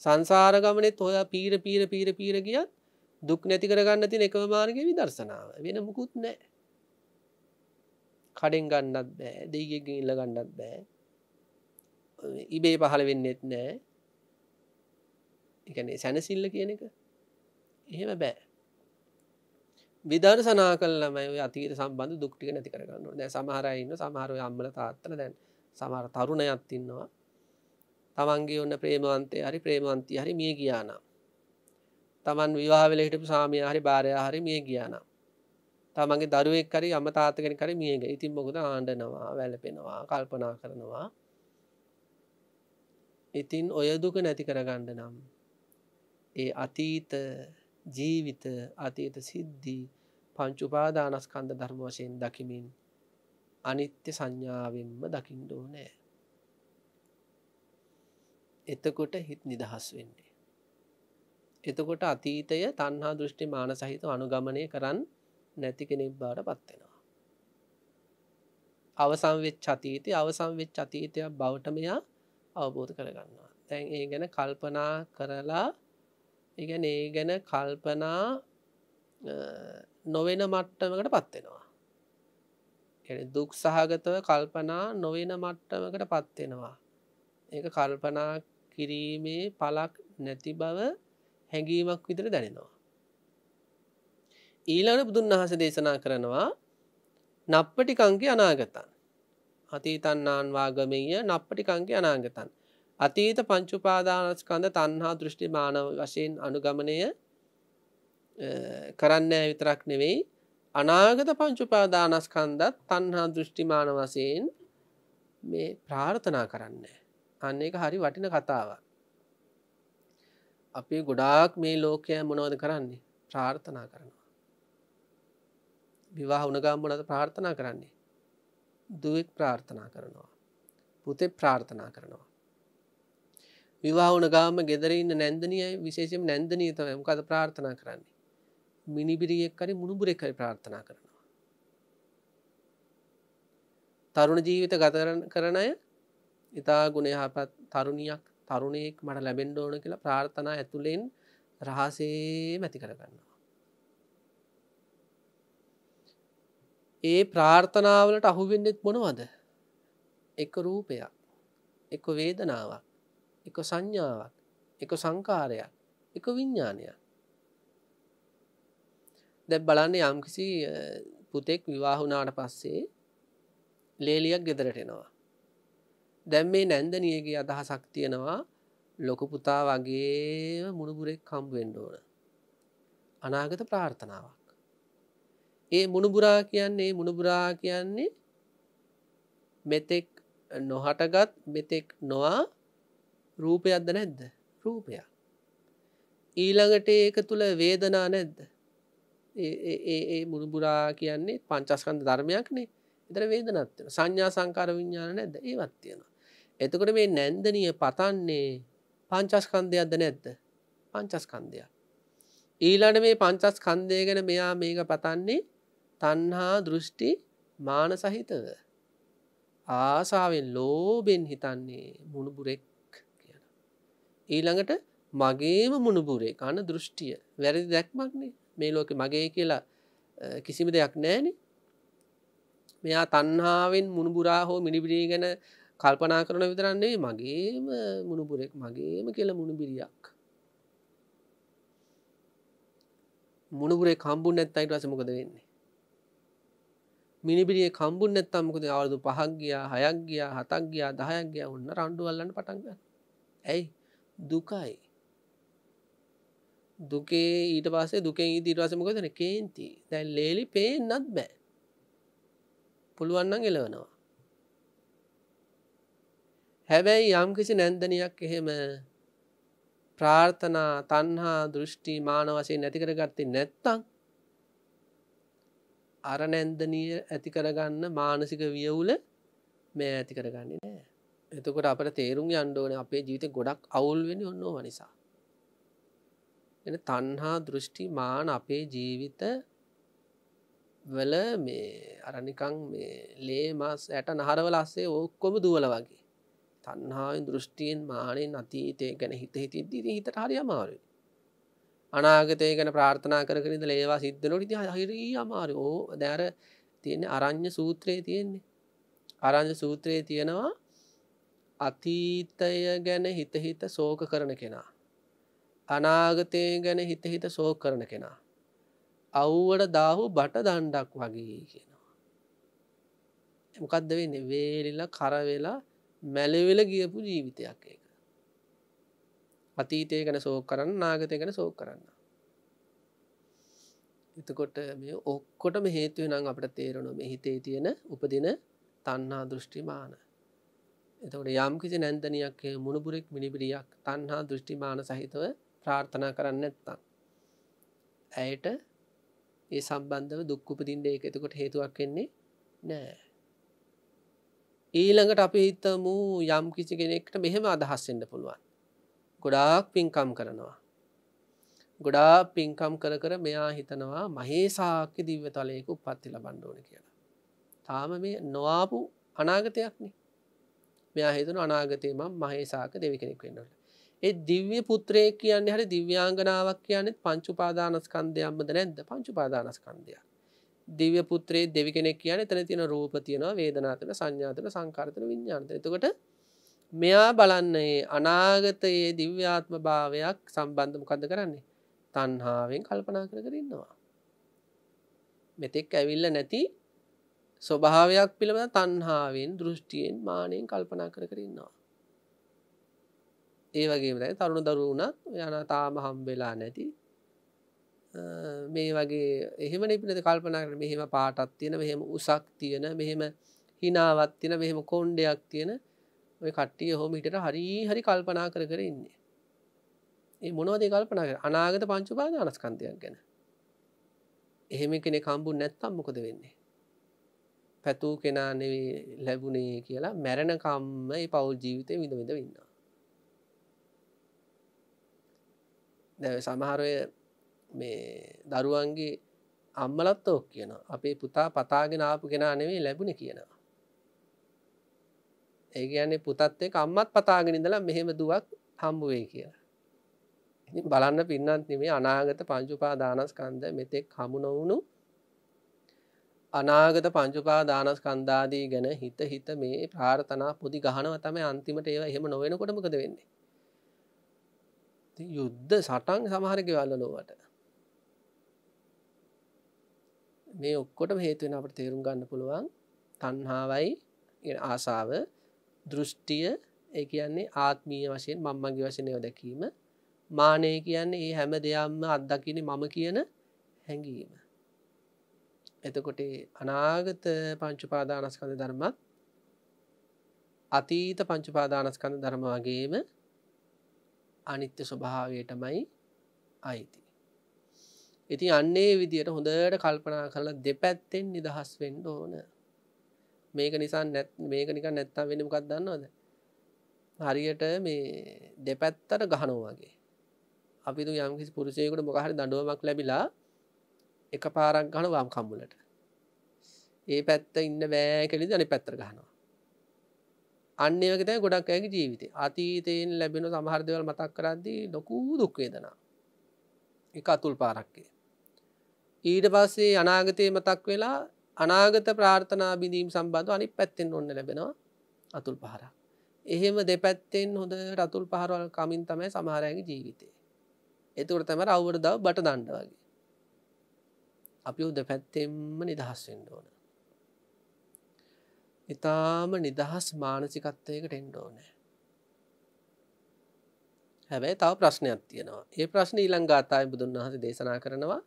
සංසාර ගමනෙත් හොයා පීර පීර පීර පීර ගියත් දුක් නැති කරගන්න තින එකම මාර්ගය විදර්ශනාව වෙන මුකුත් නෑ කඩෙන් ගන්නත් බෑ දෙයගෙන් ඉල්ල ගන්නත් බෑ ඉබේ පහළ වෙන්නෙත් නෑ එකනේ සැනසිල්ල කියන එක එහෙම බෑ විධාන සනා කල්ලමයි අතීත සම්බන්ධ දුක්ටික නැති කරගන්න දැ සමහරයින්න සමහරු අම්මල තාත්තල දැන් සමහර තරුණයක්ත්තින්නවා තමන්ගේ ඔන්න ප්‍රේමවන්තය හරි ප්‍රේමවන්ති හරි මිය ගියානම් තමන් විවාහවෙල හිටපු සාමය හරි භාරය හරි මිය ගියානම් තමන්ගේ දරුවෙක් කරි අම තාතකෙන කරි මියග ඉතින් මොකද ආණ්ඩනවා වැලපෙනවා කල්පනා කරනවා ඉතින් ඔය දුක නැති කරගන්න නම් ඒ අතීත ජීවිත අතීත සිද්ධි පංචුපාදානස්කන්ධ ධර්ම වශයෙන් දකිමින් අනිත්‍ය සංඥාවෙන්ම දකිින්ඩෝ නෑ. එතකොට හිත් නිදහස් වෙන්නේ. එතකොට අතීතය තන්හා දෘෂ්ටි මාන සහිත අනුගමනය කරන්න නැති කෙනෙක් බාට පත්වෙනවා. අවසංවෙච් අතීතය අවසංවෙච් අතීතයක් බෞටමයා අවබෝධ කරගන්නවා. තැන් ඒ ගැන කල්පනා කරලා ඉගැන ඒ ගැන කල්පනා නොවෙන මට්ටමකට පත්වෙනවා දුක් සහගතව කල්පනා නොවෙන මට්ටමකට පත්වෙනවා ඒ කල්පනා කිරීමේ පලක් නැති බව හැඟීමක් විතර දැනෙනවා ඊළඟ බුදුන් වහස දේශනා කරනවා නප්පටිකංගේ අනාගතන් අතීතන්නාන්වාගමය නප්පටිකංගේ අනාගතන් අතීත පංචුපාදානස්කන්ධ තණ්හා දෘෂ්ටි මාන වශයෙන් අනුගමනය කරන්න විතරක් නෙවෙයි අනාගත පංචුපාදානස්කන්ධත් තණ්හා දෘෂ්ටි මාන වශයෙන් මේ ප්‍රාර්ථනා කරන්න. අන්න ඒක හරි වටින කතාවක්. අපි ගොඩාක් මේ ලෝකය මොනවද කරන්නේ? ප්‍රාර්ථනා කරනවා. විවාහ වුණ ගමන් මොනවද ප්‍රාර්ථනා කරන්නේ? දුවෙක් ප්‍රාර්ථනා කරනවා. පුතෙක් ප්‍රාර්ථනා කරනවා. විවාහන ගාම ගෙදරන්න නැන්දනියයි විශේෂම නැන්දනී තම කද ප්‍රාර්ථනා කරන්නේ මිනිබිරිියෙක්කරි මුණුබුරෙක්කරි ප්‍රාර්ථනා කරනවා. තරුණ ජීවිත ගත කරන අය ඉතා ගුණ යහපත් තරුණයක් තරුණයෙක් මට ලැබෙන්ඩ ඕන කියලා ප්‍රාර්ථනා ඇතුළෙන් රහසේ මැති කරගන්නවා. ඒ ප්‍රාර්ථනාවලට අහුවෙන්නෙත් මොනවද එක රූපයක් එක වේදනාවක් එක සංඥාවක් එක සංකාරයක් එක විඤ්ඥානයක් දැ බලන්න යම්කිසි පුතෙක් විවාහුනාට පස්සේ ලේලියක් ගෙදරටෙනවා දැම් මේ නැන්දනියගේ අදහසක් තියෙනවා ලොකු පුතා වගේ මුණුබුරෙක් කම්බුවෙන්ඩ ඕන අනාගත ප්‍රාර්ථනාවක් ඒ මුණුබුරා කියන්නේ මුණුබුරා කියන්නේ මෙතෙක් නොහටගත් මෙතෙක් නොවා රූපයක්ද නැද්ද රූපයක් ඊළඟට ඒක තුළ වේදනා නැද්ද ඒ මුළුබුරා කියන්නේ පංචස්කන්ධ ධර්මයක්නේ එතර වේදනත්වන සංඥා සංකාර විඤ්ඥාන නැද ඒවත් තියෙනවා. එතකොට මේ නැන්දනිය පතන්නේ පංචස්කන්ධයක්ද නැද්ද පංචස්කන්ධයක්. ඊලට මේ පංචස්කන්දය ගැන මෙයා මේක පතන්නේ තන්හා දෘෂ්ටි මාන සහිතව ආසාාවෙන් ලෝබෙන් හිතන්නේ මුණුබුරෙක් ඊළඟට මගේම මුණපුරේ කන දෘෂ්ටිය වැරදි දැක්මක්නේ මේ ලෝක මගේ කියලා කිසිම දෙයක් නෑන මෙයා තන්හාාවෙන් මුණපුරා හෝ මිනිබිරී ගැන කල්පනා කරන විතරන්නේ මගේම මුණපුරෙක් මගේම කියල මුණබිරියක් මුණපුරේ කම්බු නැත්තයිට වසමකද වෙන්නේ මිනිබිරිය කම්බුන් නැත්තම්මකද අවුදු පහක් ගියා හයක් ගියා හතක් ගියා දහයක් ගිය ඔන්න රණ්ඩුවල්ලන්න පටන්ග ඇයි දුකයි දුකේ ඊට පස්සේ දුකෙන් ඉදිරවාසමකතන කේන්ති දැන් ලේලි පේන්නත් බෑ පුළුවන්නන් එලවනවා හැබැයි යම් කිසි නැන්දනයක් එහෙම ප්‍රාර්ථනා තන්හා දෘෂ්ටි මාන වශයෙන් නැතිකර ගත්තේ නැත්තං අර නැන්දනීය ඇති කරගන්න මානසික වියවුල මේ ඇති කරගන්නේ නෑ එතකොට අපට තේරුම් අන්ඩෝන අපේ ජීවිත ගොඩක් අවුල්වෙන ඔන්නෝ නිසා එන තන්හා දෘෂ්ටි මාන අපේ ජීවිත වල මේ අරනිකං මේ ලේ මස් ඇට නහරවලස්සේ ඕක්කොම දුවල වගේ තන්හාාවෙන් දෘෂ්ටියෙන් මානෙන් අතීතය ගැන හිත හිතද්දී හිතට හරි අමාරු අනාගතය ගැන ප්‍රාර්ථනා කරකරින්ද ලේවා සිද්ධනොට ති හිරී අමාරු ඕ දැර තියෙන අරං්‍ය සූත්‍රයේ තියෙන්නේ අරං්‍ය සූත්‍රයේ තියෙනවා අතීතය ගැන හිතහිත සෝක කරන කෙනා. අනාගතය ගැන හිතහිත සෝක කරන කෙනා. අව්වට දාහු බට දණ්ඩක් වගේ කියනවා. මොකක්ද වෙන්න වේලිල කරවෙලා මැලවෙල ගියපු ජීවිතයක් ඒක. අතීතය ගැන සෝක කරන්න නාගතය ගැන සෝක කරන්න. එතකොට මේ ඔක්කොටම හේතුව නම් අපට තේරනු මෙහිතේ තියෙන උපදින තන්නා දෘෂ්ටිමාන එතකට යම්කිසි නැන්දනයක් මුණපුරෙක් මිනිබිරියක් තන්හා දෘෂ්ටිමාන සහිතව ප්‍රාර්ථනා කරන්න ඇත්තා. ඇයට ඒ සම්බන්ධව දුක්කුපදින්ට එක එතකොට හේතුවක් වෙන්නේ නෑ. ඊළඟට අපි හිතමු යම් කිසි කෙනෙක්ට මෙහෙම අදහස්සෙන්ට පුළුවන්. ගොඩාක් පින්කම් කරනවා. ගොඩා පින්කම් කර කර මෙයා හිතනවා මහේ සාක්‍ය දිව්‍ය තලයකු පත්තිල බණ්ඩෝන කියලා. තාම මේ නොවාපු අනාගතයක්නේ මෙයා හිතන අනාගතය ම මහේසාක දෙවි කෙනෙක් වෙන්නට. ඒ දිව්‍ය පුත්‍රය කියන්නේ හරි දිව්‍යාංගනාවක් කියන්නෙත් පංචුපාදානස්කන්ධයම්මද නැද්ද පංචුපාදානස්කන්ධයක්. දිව්‍ය පුත්‍රයේ දෙවි කෙනෙක් කියන තන තින රූප තියනවා වේදනාතන සංඥාතන සංකාර්තන විඤ්ඥාන්ත එතකොට මෙයා බලන්නේ අනාගතයේ දිව්‍යාත්ම භාවයක් සම්බන්ධම කද කරන්නේ තන්හාාවෙන් කල්පනා කර කරන්නවා. මෙතෙක් ඇවිල්ල නැති ස්වභාවයක් පිළිබඳ තන්හාාවෙන් දෘෂ්ටියෙන් මානයෙන් කල්පනා කර කරන්නවා. ඒ වගේම දැයි තරුණ දරුවනත් යන තාම හම්බෙලා නැති මේ වගේ එහෙම නිපිනද කල්පනා කර මෙහෙම පාටත් තියෙන මෙහෙම උසක් තියෙන මෙහෙම හිනාවත් තියෙන මෙහෙම කොන්්ඩයක් තියෙන ඔය කට්ටිය හොම හිටට හරි හරි කල්පනා කර කර ඉන්නේ. ඒ මොනවදේ කල්පනා කර අනාගත පංචුපාද අනස්කන්තියක් ගැන. එහෙම කෙනෙ කම්බු නැත්තම් මොකද වෙන්නේ. පැතූ කෙනා නෙවේ ලැබුණේ කියලා මැරණකම්ම ඒ පවුල් ජීවිතය විඳවිඳ වෙන්නා. දැ සමහරය මේ දරුවන්ගේ අම්මලත් ඕක් කියන අපේ පුතා පතාගෙන ආපු කෙනා නෙවේ ලැබුණ කියනවා. ඒ කියන්නේ පුතත්ේ අම්මත් පතාගෙනඉඳලා මෙහෙම දුවක් හම්බුවේ කියලා. බලන්න පින්නත් නෙමේ අනාගත පංචුපාදානස්කන්ද මෙතෙක් හමුණවුණු අනාගත පංචුපාදානස්කන්ධාදී ගැන හිත හිත මේ ප්‍රාර්ථනා පොදි ගහනව තමයි අන්තිමට ඒව එහෙම නොවෙනකොට මොකද වෙන්නේ? යුද්ධ සටන් සමහර ගෙවල්ල ලොවට. මේ ඔක්කොටම හේතුවෙන අපට තේරුම් ගන්න පුළුවන් තන්හාවයි ආසාාව දෘෂ්ටිය ඒ කියන්නේ ආත්මීය වශයෙන් මංමගේ වශනයෝ දැකීම මානය කියන්නේ ඒ හැම දෙයක්ම අත්දකින මම කියන හැඟීම එතකොට අනාගත පංචුපාදානස්කඳ ධර්මත් අතීත පංචුපාදානස්කඳ ධර්මවාගේම අනිත්‍ය ස්වභාවයටමයි අයිති. ඉතින් අන්නේ විදියට හොඳට කල්පනා කරලා දෙපැත්තෙන් නිදහස් වෙන්න ඕන. මේක නිසා නැත් මේක නිකන් නැත්තම් වෙන්නේ මොකක්ද දන්නවද? හරියට මේ දෙපැත්තට ගහනවා වගේ. අපි දු යම්කිසි පුරුෂයෙකුට මොකක් හරි දඬුවමක් ලැබිලා එක පාරක් ගන වාම් කම්බුලට ඒ පැත්ත ඉන්න බෑ කලි දන පැත්තර ගහනවා අන්නේකත ගොඩක් ඇගේ ජීවිතය අතීතයෙන් ලැබෙන සමහර්දවල් මතක් කරද්දී ලොකූ දුක්වේදනා එක අතුල් පාරක්කේ ඊට පස්සේ අනාගතය මතක් වෙලා අනාගත ප්‍රාර්ථනා බිඳීම් සම්බඳධ අනි පැත්තෙන් ඔන්න ලැබෙනවා අතුල් පහරක් එහෙම දෙපැත්තෙන් හොඳ රතුල් පහරවල් කමින් තමයි සමහරයගේ ජීවිතය එතුර තැම අවුරදව බට දණ්ඩ වගේ අපි හුද පැත්තෙන්ම නිදහස් වෙන්ඩෝන. ඉතාම නිදහස් මානසිකත්වයකට එන්ඩෝනෑ. හැබැයි තව ප්‍රශ්නයක් තියෙනවා ඒ ප්‍රශ්න ඊළං ගාතායි බුදුන් වහස දේශනා කරනවා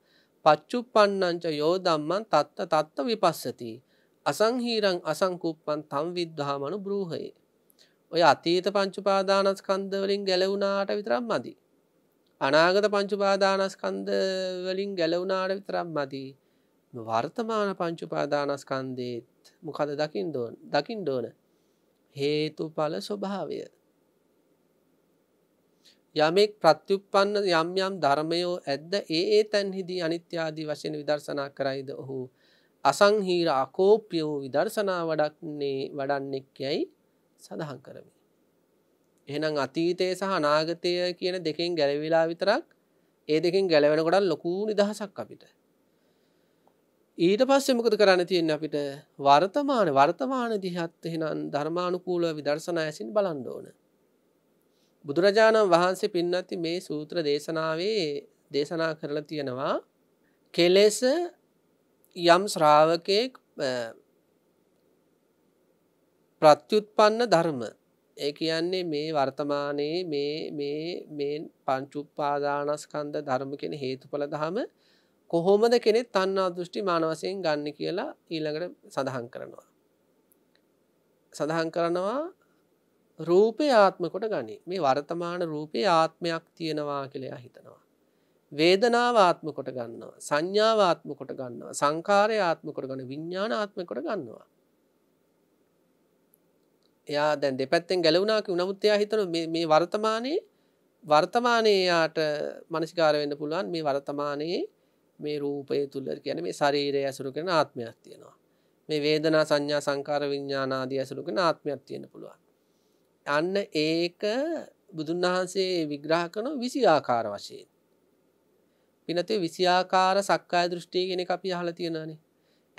පච්චු පන්නංච යෝදම්මන් තත්ත තත්ත විපස්සති අසංහීරං අසංකුප්පන් තම් විද්ධාමනු බ්‍රූහයේ ඔය අතීත පංචුපාදානස්කන්දවලින් ගැලවුනාට විතරම් මදී අනාගත පංචුපාදානස්කන්ද වලින් ගැලවුනාට විතරම් මදි වර්තමාන පංචුපාදානස්කන්දේත් මොකද දකිින් දෝන් දකිින් ඩෝන හේතු පල ස්වභාවය යමෙක් ප්‍රත්‍යුපන්න යම් යම් ධර්මයෝ ඇද්ද ඒ ඒ තැන්හිදී අනිත්‍යාදී වශයෙන් විදර්ශනා කරයිද ඔහු අසංහීර අකෝප්‍ය වූ විදර්ශනා වඩක්න්නේ වඩන්නෙක් යැයි සඳහන් කරමි එහෙනම් අතීතයේ සහ අනාගතය කියන දෙකෙන් ගැලවිලා විතරක් ඒ දෙකෙන් ගැලවෙන කොටත් ලොකු නිදහසක් අපිට. ඊට පස්සේ මොකද කරන්න තියෙන්නේ අපිට වර්තමාන වර්තමාන දිහත් එහෙනම් ධර්මානුකූලව විදර්ශනා ඇසින් බලන්න ඕන. බුදුරජාණන් වහන්සේ පින්නත්ති මේ සූත්‍ර දේශනාවේ දේශනා කරලා තියෙනවා කෙලෙස යම් ශ්‍රාවකයෙක් ප්‍රත්‍යুৎපන්න ධර්ම ඒ කියන්නේ මේ වර්තමානයේ මේ මේ මේ පංචුප්පාදානස්කන්ධ ධර්ම කියන හේතුඵල ධම කොහොමද කෙනෙක් තණ්හා දෘෂ්ටි මාන වශයෙන් ගන්න කියලා ඊළඟට සඳහන් කරනවා. සඳහන් කරනවා රූපේ ආත්ම කොට ගනි. මේ වර්තමාන රූපේ ආත්මයක් තියෙනවා කියලා හිතනවා. වේදනාව ආත්ම කොට ගන්නවා. සංඥාව ආත්ම කොට ගන්නවා. සංකාරය ආත්ම කොට ගන්න විඥාන ආත්ම කොට ගන්නවා. එයා දැන් දෙපැත්තෙන් ගැලවුණා කිව්ව නමුත් එයා හිතන මේ වර්තමානයේ වර්තමානයේ යාට මනසිකාර වෙන්න පුළුවන් මේ වර්තමානයේ මේ රූපය තුල කියන්නේ මේ ශරීරය ඇසුරු කරන ආත්මයක් තියෙනවා. මේ වේදනා සංඥා සංකාර විඥාන ආදී ඇසුරු කරන ආත්මයක් තියෙන්න පුළුවන්. අන්න ඒක බුදුන් වහන්සේ විග්‍රහ කරන 20 ආකාර වශයෙන්. පිනතේ 20 ආකාර සක්කාය දෘෂ්ටිය කියන එක අපි අහලා තියෙනවානේ.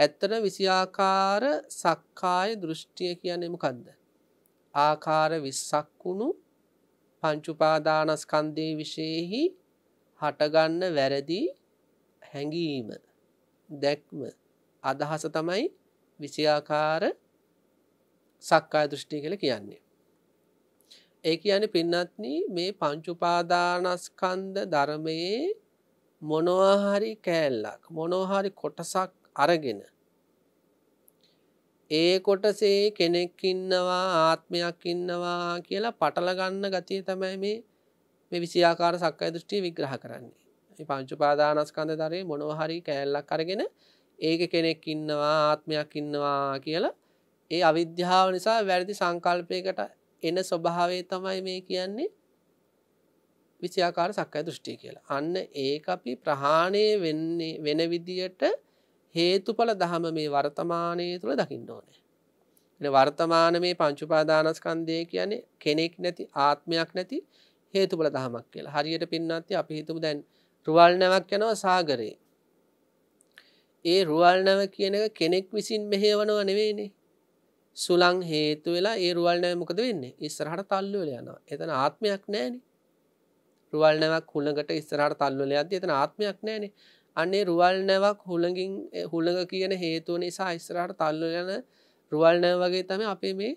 ඇත්තට 20 ආකාර සක්කාය දෘෂ්ටිය කියන්නේ මොකද්ද? ආකාර විස්සක් වුණු පංචුපාදානස්කන්දය විශයෙහි හටගන්න වැරදි හැඟීම දැක්ම අදහස තමයි විසියාකාර සක්කා දෘෂ්ටි කළ කියන්නේ. ඒ කියන පින්නත්න මේ පංචුපාදානස්කන්ද ධර්මයේ මොනවාහරි කෑල්ලක් මොනෝහරි කොටසක් අරගෙන ඒ කොටසේ කෙනෙක් ඉන්නවා ආත්මයක් ඉන්නවා කියලා පටල ගන්න ගතිය තමයි මේ මේ විසියාකාර සක්කාය දෘෂ්ටි විග්‍රහ කරන්නේ. මේ පංච උපාදානස්කන්ධ ධරේ මොනවා හරි කෑල්ලක් අරගෙන ඒක කෙනෙක් ඉන්නවා ආත්මයක් ඉන්නවා කියලා ඒ අවිද්‍යාව නිසා වැරදි සංකල්පයකට එන ස්වභාවය තමයි මේ කියන්නේ විසියාකාර සක්කාය දෘෂ්ටි කියලා. අන්න ඒක අපි ප්‍රහාණය වෙන්නේ වෙන විදියට හේතුඵල දහම මේ වර්තමානය තුළ දකිින් ඕනෑ. වර්තමාන මේ පංචුපාදානස්කන්දය කියන්නේ කෙනෙක් නැති ආත්මයක් නැති හේතුඵල දහමක් කියලා හරියට පින්නත්ති අපි හිතුම දැන් රුවල් නැවක් යනවා සාගරේ. ඒ රුවල් නැව කියන එක කෙනෙක් විසින් මෙහේවනව නෙවෙයිනේ. සුලං හේතු වෙලා ඒ රුවල් නැව මොකද වෙන්නේ ඉස්සරහට තල්ලුවල යනවා එතන ආත්මයක් නෑනේ රුවල් නැවක් හුළඟට ඉස්සරහට තල්ලුවල යද්දී එතන ආත්මයක් නෑනේ අන්නේ රුවල් නැවක් හුළඟින් හුළඟ කියන හේතුව නිසා ඉස්රහට තල්ලයන රුවල් නෑ වගේ තම අපේ මේ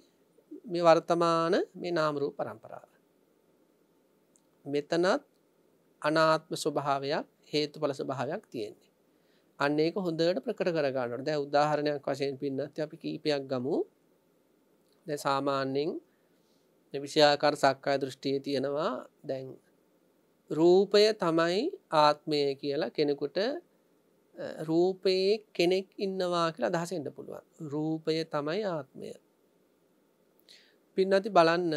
මේ වර්තමාන මේ නාමරූ පරම්පරාව. මෙතනත් අනාත්ම ස්වභාවයක් හේතු පල ස්වභාවයක් තියෙන්නේ. අන්නේක හොඳට ප්‍රකට කරගන්නට දැ උදාහරණයක් වශයෙන් පින්නත් අපි කීපයක් ගමු ද සාමාන්‍යෙන් විෂයාකාර සක්කාය දෘෂ්ටිය තියෙනවා දැන් රූපය තමයි ආත්මය කියලා කෙනෙකුට රූපයේ කෙනෙක් ඉන්නවා කියලා අදහසෙන්ට පුළුවන් රූපය තමයි ආත්මය පින්නති බලන්න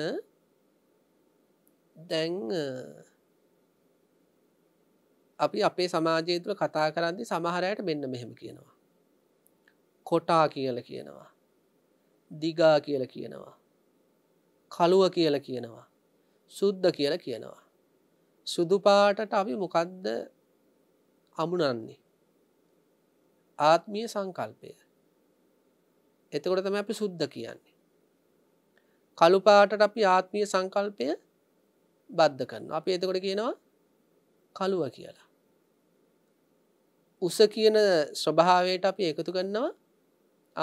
දැන් අපි අපේ සමාජය තුළ කතා කරන්දි සමහරයට මෙන්න මෙහෙම කියනවා. කොටා කියල කියනවා. දිගා කියල කියනවා. කළුව කියල කියනවා. සුද්ධ කියල කියනවා. සුදු පාටට අපි මොකක්ද අමුණන්නේ ආත්මිය සංකල්පය එතකොට තම අපි සුද්ධ කියන්නේ කළුපාටට අපි ආත්මිය සංකල්පය බද්ධ කරන්න අපි එතකොට කියනවා කළුව කියලා උස කියන ස්වභාවයට අපි එකතු කරන්නවා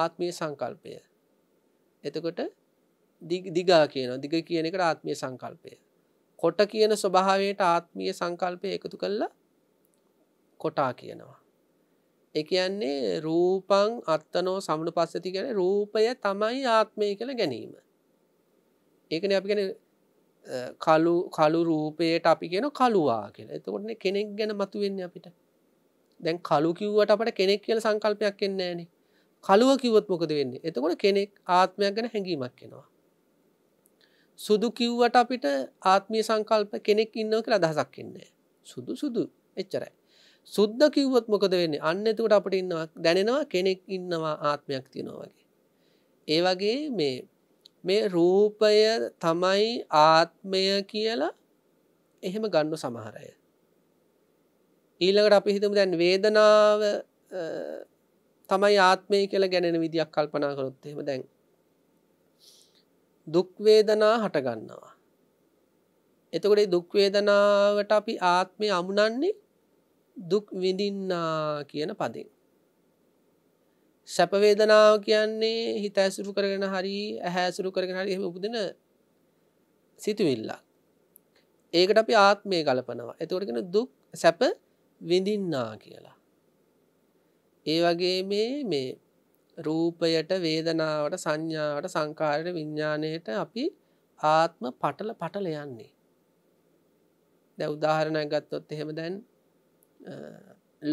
ආත්මය සංකල්පය එතකොට දිගා කියනවා දිග කියන එකට ආත්මය සංකල්පය කොට කියන ස්වභාවයට ආත්මීය සංකල්පය එකතු කළා කොටා කියනවා. ඒ කියන්නේ රූපං අත්තනෝ සමනුපස්සති කියන්නේ රූපය තමයි ආත්මය කියලා ගැනීම. ඒකනේ අපි කියන්නේ කළු කළු රූපයට අපි කියන කළුවා කියලා. එතකොට කෙනෙක් ගැන මතුවෙන්නේ අපිට. දැන් කළු කිව්වට අපට කෙනෙක් කියලා සංකල්පයක් එන්නේ නැහනේ. කළුව කිව්වොත් මොකද වෙන්නේ? එතකොට කෙනෙක් ආත්මයක් ගැන හැඟීමක් එනවා. සුදු කිව්වට අපිට ආත්මය සංකල්ප කෙනෙක් ඉන්නව කියලා අදහසක් ඉන්නේ. සුදු සුදු එච්චරයි. සුද්ද කිව්වොත් මොකද වෙන්නේ? අන්න එතකොට අපිට ඉන්නවා දැනෙනවා කෙනෙක් ඉන්නවා ආත්මයක් තියෙනවා වගේ. ඒ වගේ මේ මේ රූපය තමයි ආත්මය කියලා එහෙම ගන්න සමහර අය. ඊළඟට අපි හිතමු දැන් වේදනාව තමයි ආත්මය කියලා ගැනෙන විදියක් කල්පනා කරොත් එහෙම දැන් දුක් වේදනා හට ගන්නවා. එතකොට මේ දුක් වේදනාවට අපි ආත්මය අමුණන්නේ දුක් විඳින්නා කියන පදෙන්. සැප වේදනාව කියන්නේ හිත ඇසුරු කරගෙන හරි ඇහැ ඇසුරු කරගෙන හරි එහෙම උපදින සිතුවිල්ලක්. ඒකට අපි ආත්මය ගලපනවා. එතකොට කියන දුක් සැප විඳින්නා කියලා. ඒ වගේ මේ මේ රූපයට වේදනාවට සංඥාවට සංකාරයට විඤ්ඥානයට අපි ආත්ම පටල පටල යන්නේ. දැ උදාහරණය ගත්තොත් එහෙම දැන්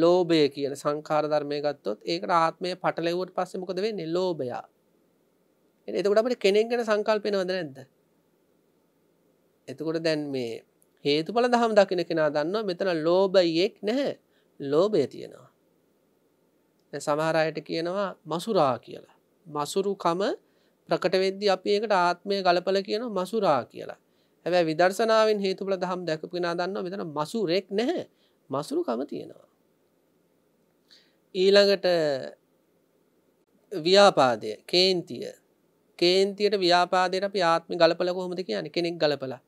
ලෝබය කියන සංකාර ධර්මය ගත්තොත් ඒකට ආත්මය පටලෙවට පස්සෙමකොද වෙන්නේ ලෝබයා එතකොට අපට කෙනෙක්ගෙන සංකල්පෙනවද නැද්ද එතකොට දැන් මේ හේතු පල දහම් දකින කෙනා දන්නවා මෙතන ලෝබයෙක් නැහැ ලෝබය තියෙනවා සමහරයට කියනවා මසුරා කියලා. මසුරුකම ප්‍රකටවෙද්දි අපි ඒකට ආත්මය ගලපල කියන මසුරා කියලා. හැබැ විදර්ශනාවෙන් හේතුවල දහම් දැකපුෙන දන්න මෙතන මසුරෙක් නැහැ මසුරුකම තියෙනවා. ඊළඟට ව්‍යාපාදය කේන්තිය කේන්තියට ව්‍යාපාදයට අපි ආත්මි ගලපල කොහොමද කියන කෙනෙක් ගලපලා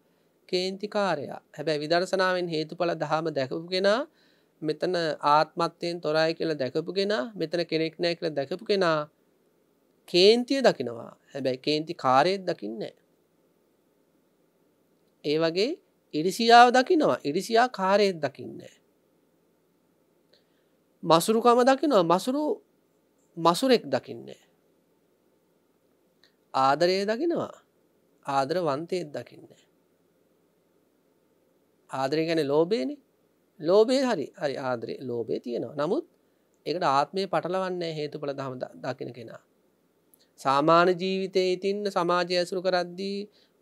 කේන්තිකාරයා හැබැ විදර්ශනාවෙන් හේතුඵල දහම දැකපුගෙනා මෙතන ආත්මත්වයෙන් තොරයි කියලා දැකපු කෙනා මෙතන කෙනෙක් නෑ කියලා දැකපු කෙනා කේන්තිය දකිනවා හැබැයි කේන්ති කාරයෙත් දකින්නේ ඒ වගේ ඉරිසියාව දකිනවා ඉරිසියා කාරයෙත් දකින්නේ මසුරුකම දකිනවා මසුරු මසුරෙක් දකින්නේ ආදරය දකිනවා ආදර වන්තයෙත් දකින්නේ ආදරය ගැන ලෝබේනේ ලෝබේ හරි හරි ආදරේ ලෝබේ තියෙනවා නමුත් එකට ආත්මය පටලවන්නේ හේතු පල දහම දකින කෙනා සාමාන්‍ය ජීවිතයේ ඉතින්න සමාජය ඇසුරු කරද්දී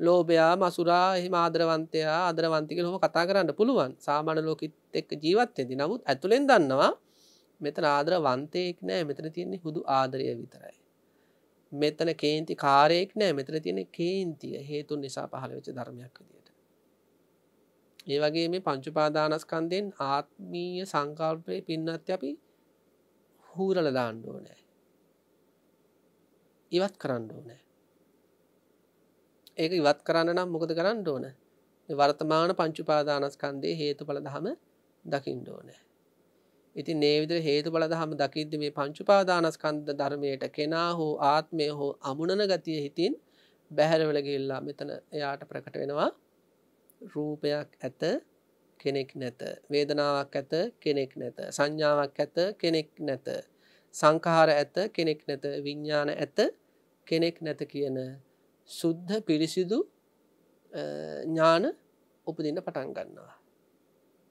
ලෝබයා මසුරා එහි ආදරවන්තයා ආදරවන්තික හොම කතා කරන්න පුළුවන් සාමාන ලෝකත් එක් ජීවත්තයදි නමුත් ඇතුළෙන් දන්නවා මෙතන ආදර වන්තයෙක් නෑ මෙතන තියන්නේ හුදු ආදරය විතරයි. මෙතන කේන්ති කාරයෙක් නෑ මෙතන තියෙන කේන්තිය හේතුන් නිසා පහළ වෙච ධර්මයක් විදිය. ඒ වගේ මේ පංචුපාදානස්කන්දයෙන් ආත්මීය සංකල්පය පින්නත් අපි හූරල දාණ්ඩුව නෑ ඉවත් කරන්න ඕනෑ ඒක ඉවත් කරන්න නම් මොකද කරන්න ඕන වර්තමාන පංචුපාදානස්කන්දේ හේතු පල දහම දකිින් ඕනෑ ඉති නේවිදර හේතු බල දහම දකිද මේ පංචුපාදානස්කන්ද ධර්මයට කෙනා හෝ ආත්මය හෝ අමුණන ගතිය හිතින් බැහැරවලගිල්ලා මෙතන එයාට ප්‍රකට වෙනවා රූපයක් ඇත කෙනෙක් නැත වේදනාවක් ඇත කෙනෙක් නැත සංඥාවක් ඇත කෙනෙක් නැත සංඛාර ඇත කෙනෙක් නැත විඤ්ඥාන ඇත කෙනෙක් නැත කියන සුද්ධ පිරිසිදු ඥාන උපදින්න පටන් ගන්නවා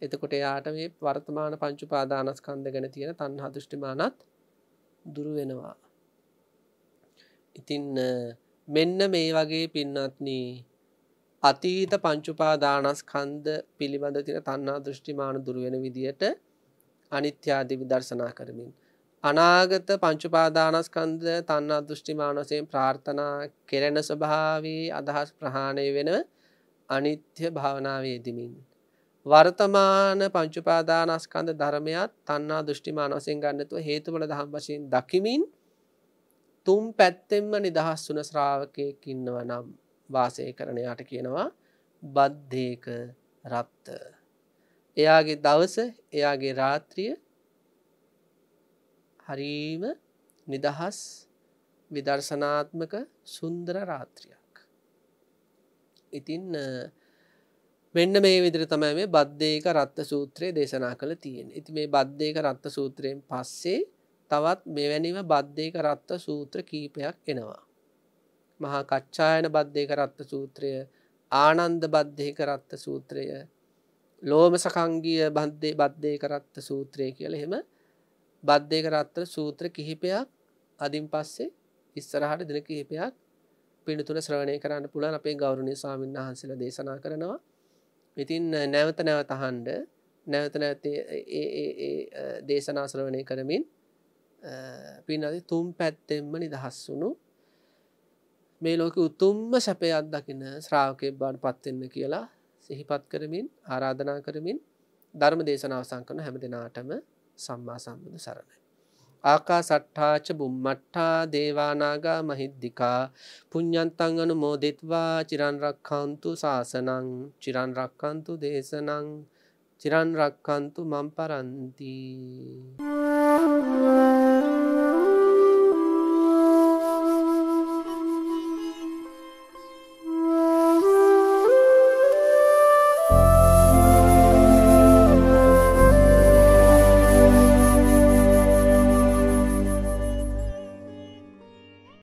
එතකොට එයාට මේ වර්තමාන පංචුපාදානස්කන්ද ගැන තියෙන තන්හා දෘෂ්ටිමානත් දුරු වෙනවා ඉතින් මෙන්න මේ වගේ පින්නත්නී අතීත පංචුපාදානස්කන්ද පිළිබඳ තින තන්නා දෘෂ්ටිමාන දුරුවෙන විදියට අනිත්‍යාදි විදර්ශනා කරමින්. අනාගත පංචුපාදානස්කන්ද තන්නා දෘෂ්ටිමානසයෙන් ප්‍රාර්ථනා කෙරෙන ස්වභාවී අදහස් ප්‍රහාණය වෙන අනිත්‍ය භාවනාවේදමින්. වර්තමාන පංචුපාදානස්කන්ද ධර්මයත් තන්නා දෘෂ්ටිමානසයෙන් ගන්නතුව හේතුවල දහම් වශයෙන් දකිමින් තුම් පැත්තෙන්ම නිදහස් වුන ශ්‍රාවකයකින්නව නම්. වාසය කරනයාට කියනවා බද්ධයක රත්ත. එයාගේ දවස එයාගේ රාත්‍රිය හරීම නිදහස් විදර්ශනාත්මක සුන්දර රාත්‍රියයක්. ඉතින් මෙන්න මේ විදිර තමයි මේ බද්ධයක රත්ත සූත්‍රයේ දේශනා කළ තියෙන් ඉති මේ බද්ධයක රත්ත සූත්‍රයෙන් පස්සේ තවත් මෙවැනිම බද්ධයක රත්ත සූත්‍ර කීපයක් එනවා. මහා කච්ඡායන බද්ධය කරත්ත සූත්‍රය ආනන්ද බද්ධය කරත්ත සූත්‍රය ලෝම සකංගිය බන්ධය බද්ධය කරත්ත සූත්‍රය කියල එහෙම බද්ධය කරත්තර සූත්‍ර කිහිපයක් අධින් පස්සේ ඉස්සරහට දෙන කිහිපයක් පිළිතුර ශ්‍රවණය කරන්න පුළන් අපේ ගෞරණය ස්වාමීන් වහන්සල දේශනා කරනවා ඉතින් නැවත නැවතහන්ඩ නැවත නැවතේ දේශනා ශ්‍රවණය කරමින් පින් අති තුම් පැත්තෙන්ම නිදහස් වුණු මේ ලෝක උතුම්ම සැපයක් දකින ශ්‍රාවකය බාඩ පත්වෙන්න කියලා සිහිපත් කරමින් ආරාධනා කරමින් ධර්ම දේශනාව සංකන හැම දෙනාටම සම්මා සම්බුදු සරණයි. ආකා සට්ඨාච බුම්මට්ටා දේවානාගා මහිද්දිකා පුඤ්ඥන්තං අනු මෝදෙත්වා චිරන්රක්කන්තු ශාසනං චිරන්රක්කන්තු දේශනං චිරන්රක්කන්තු මම් පරන්තිී.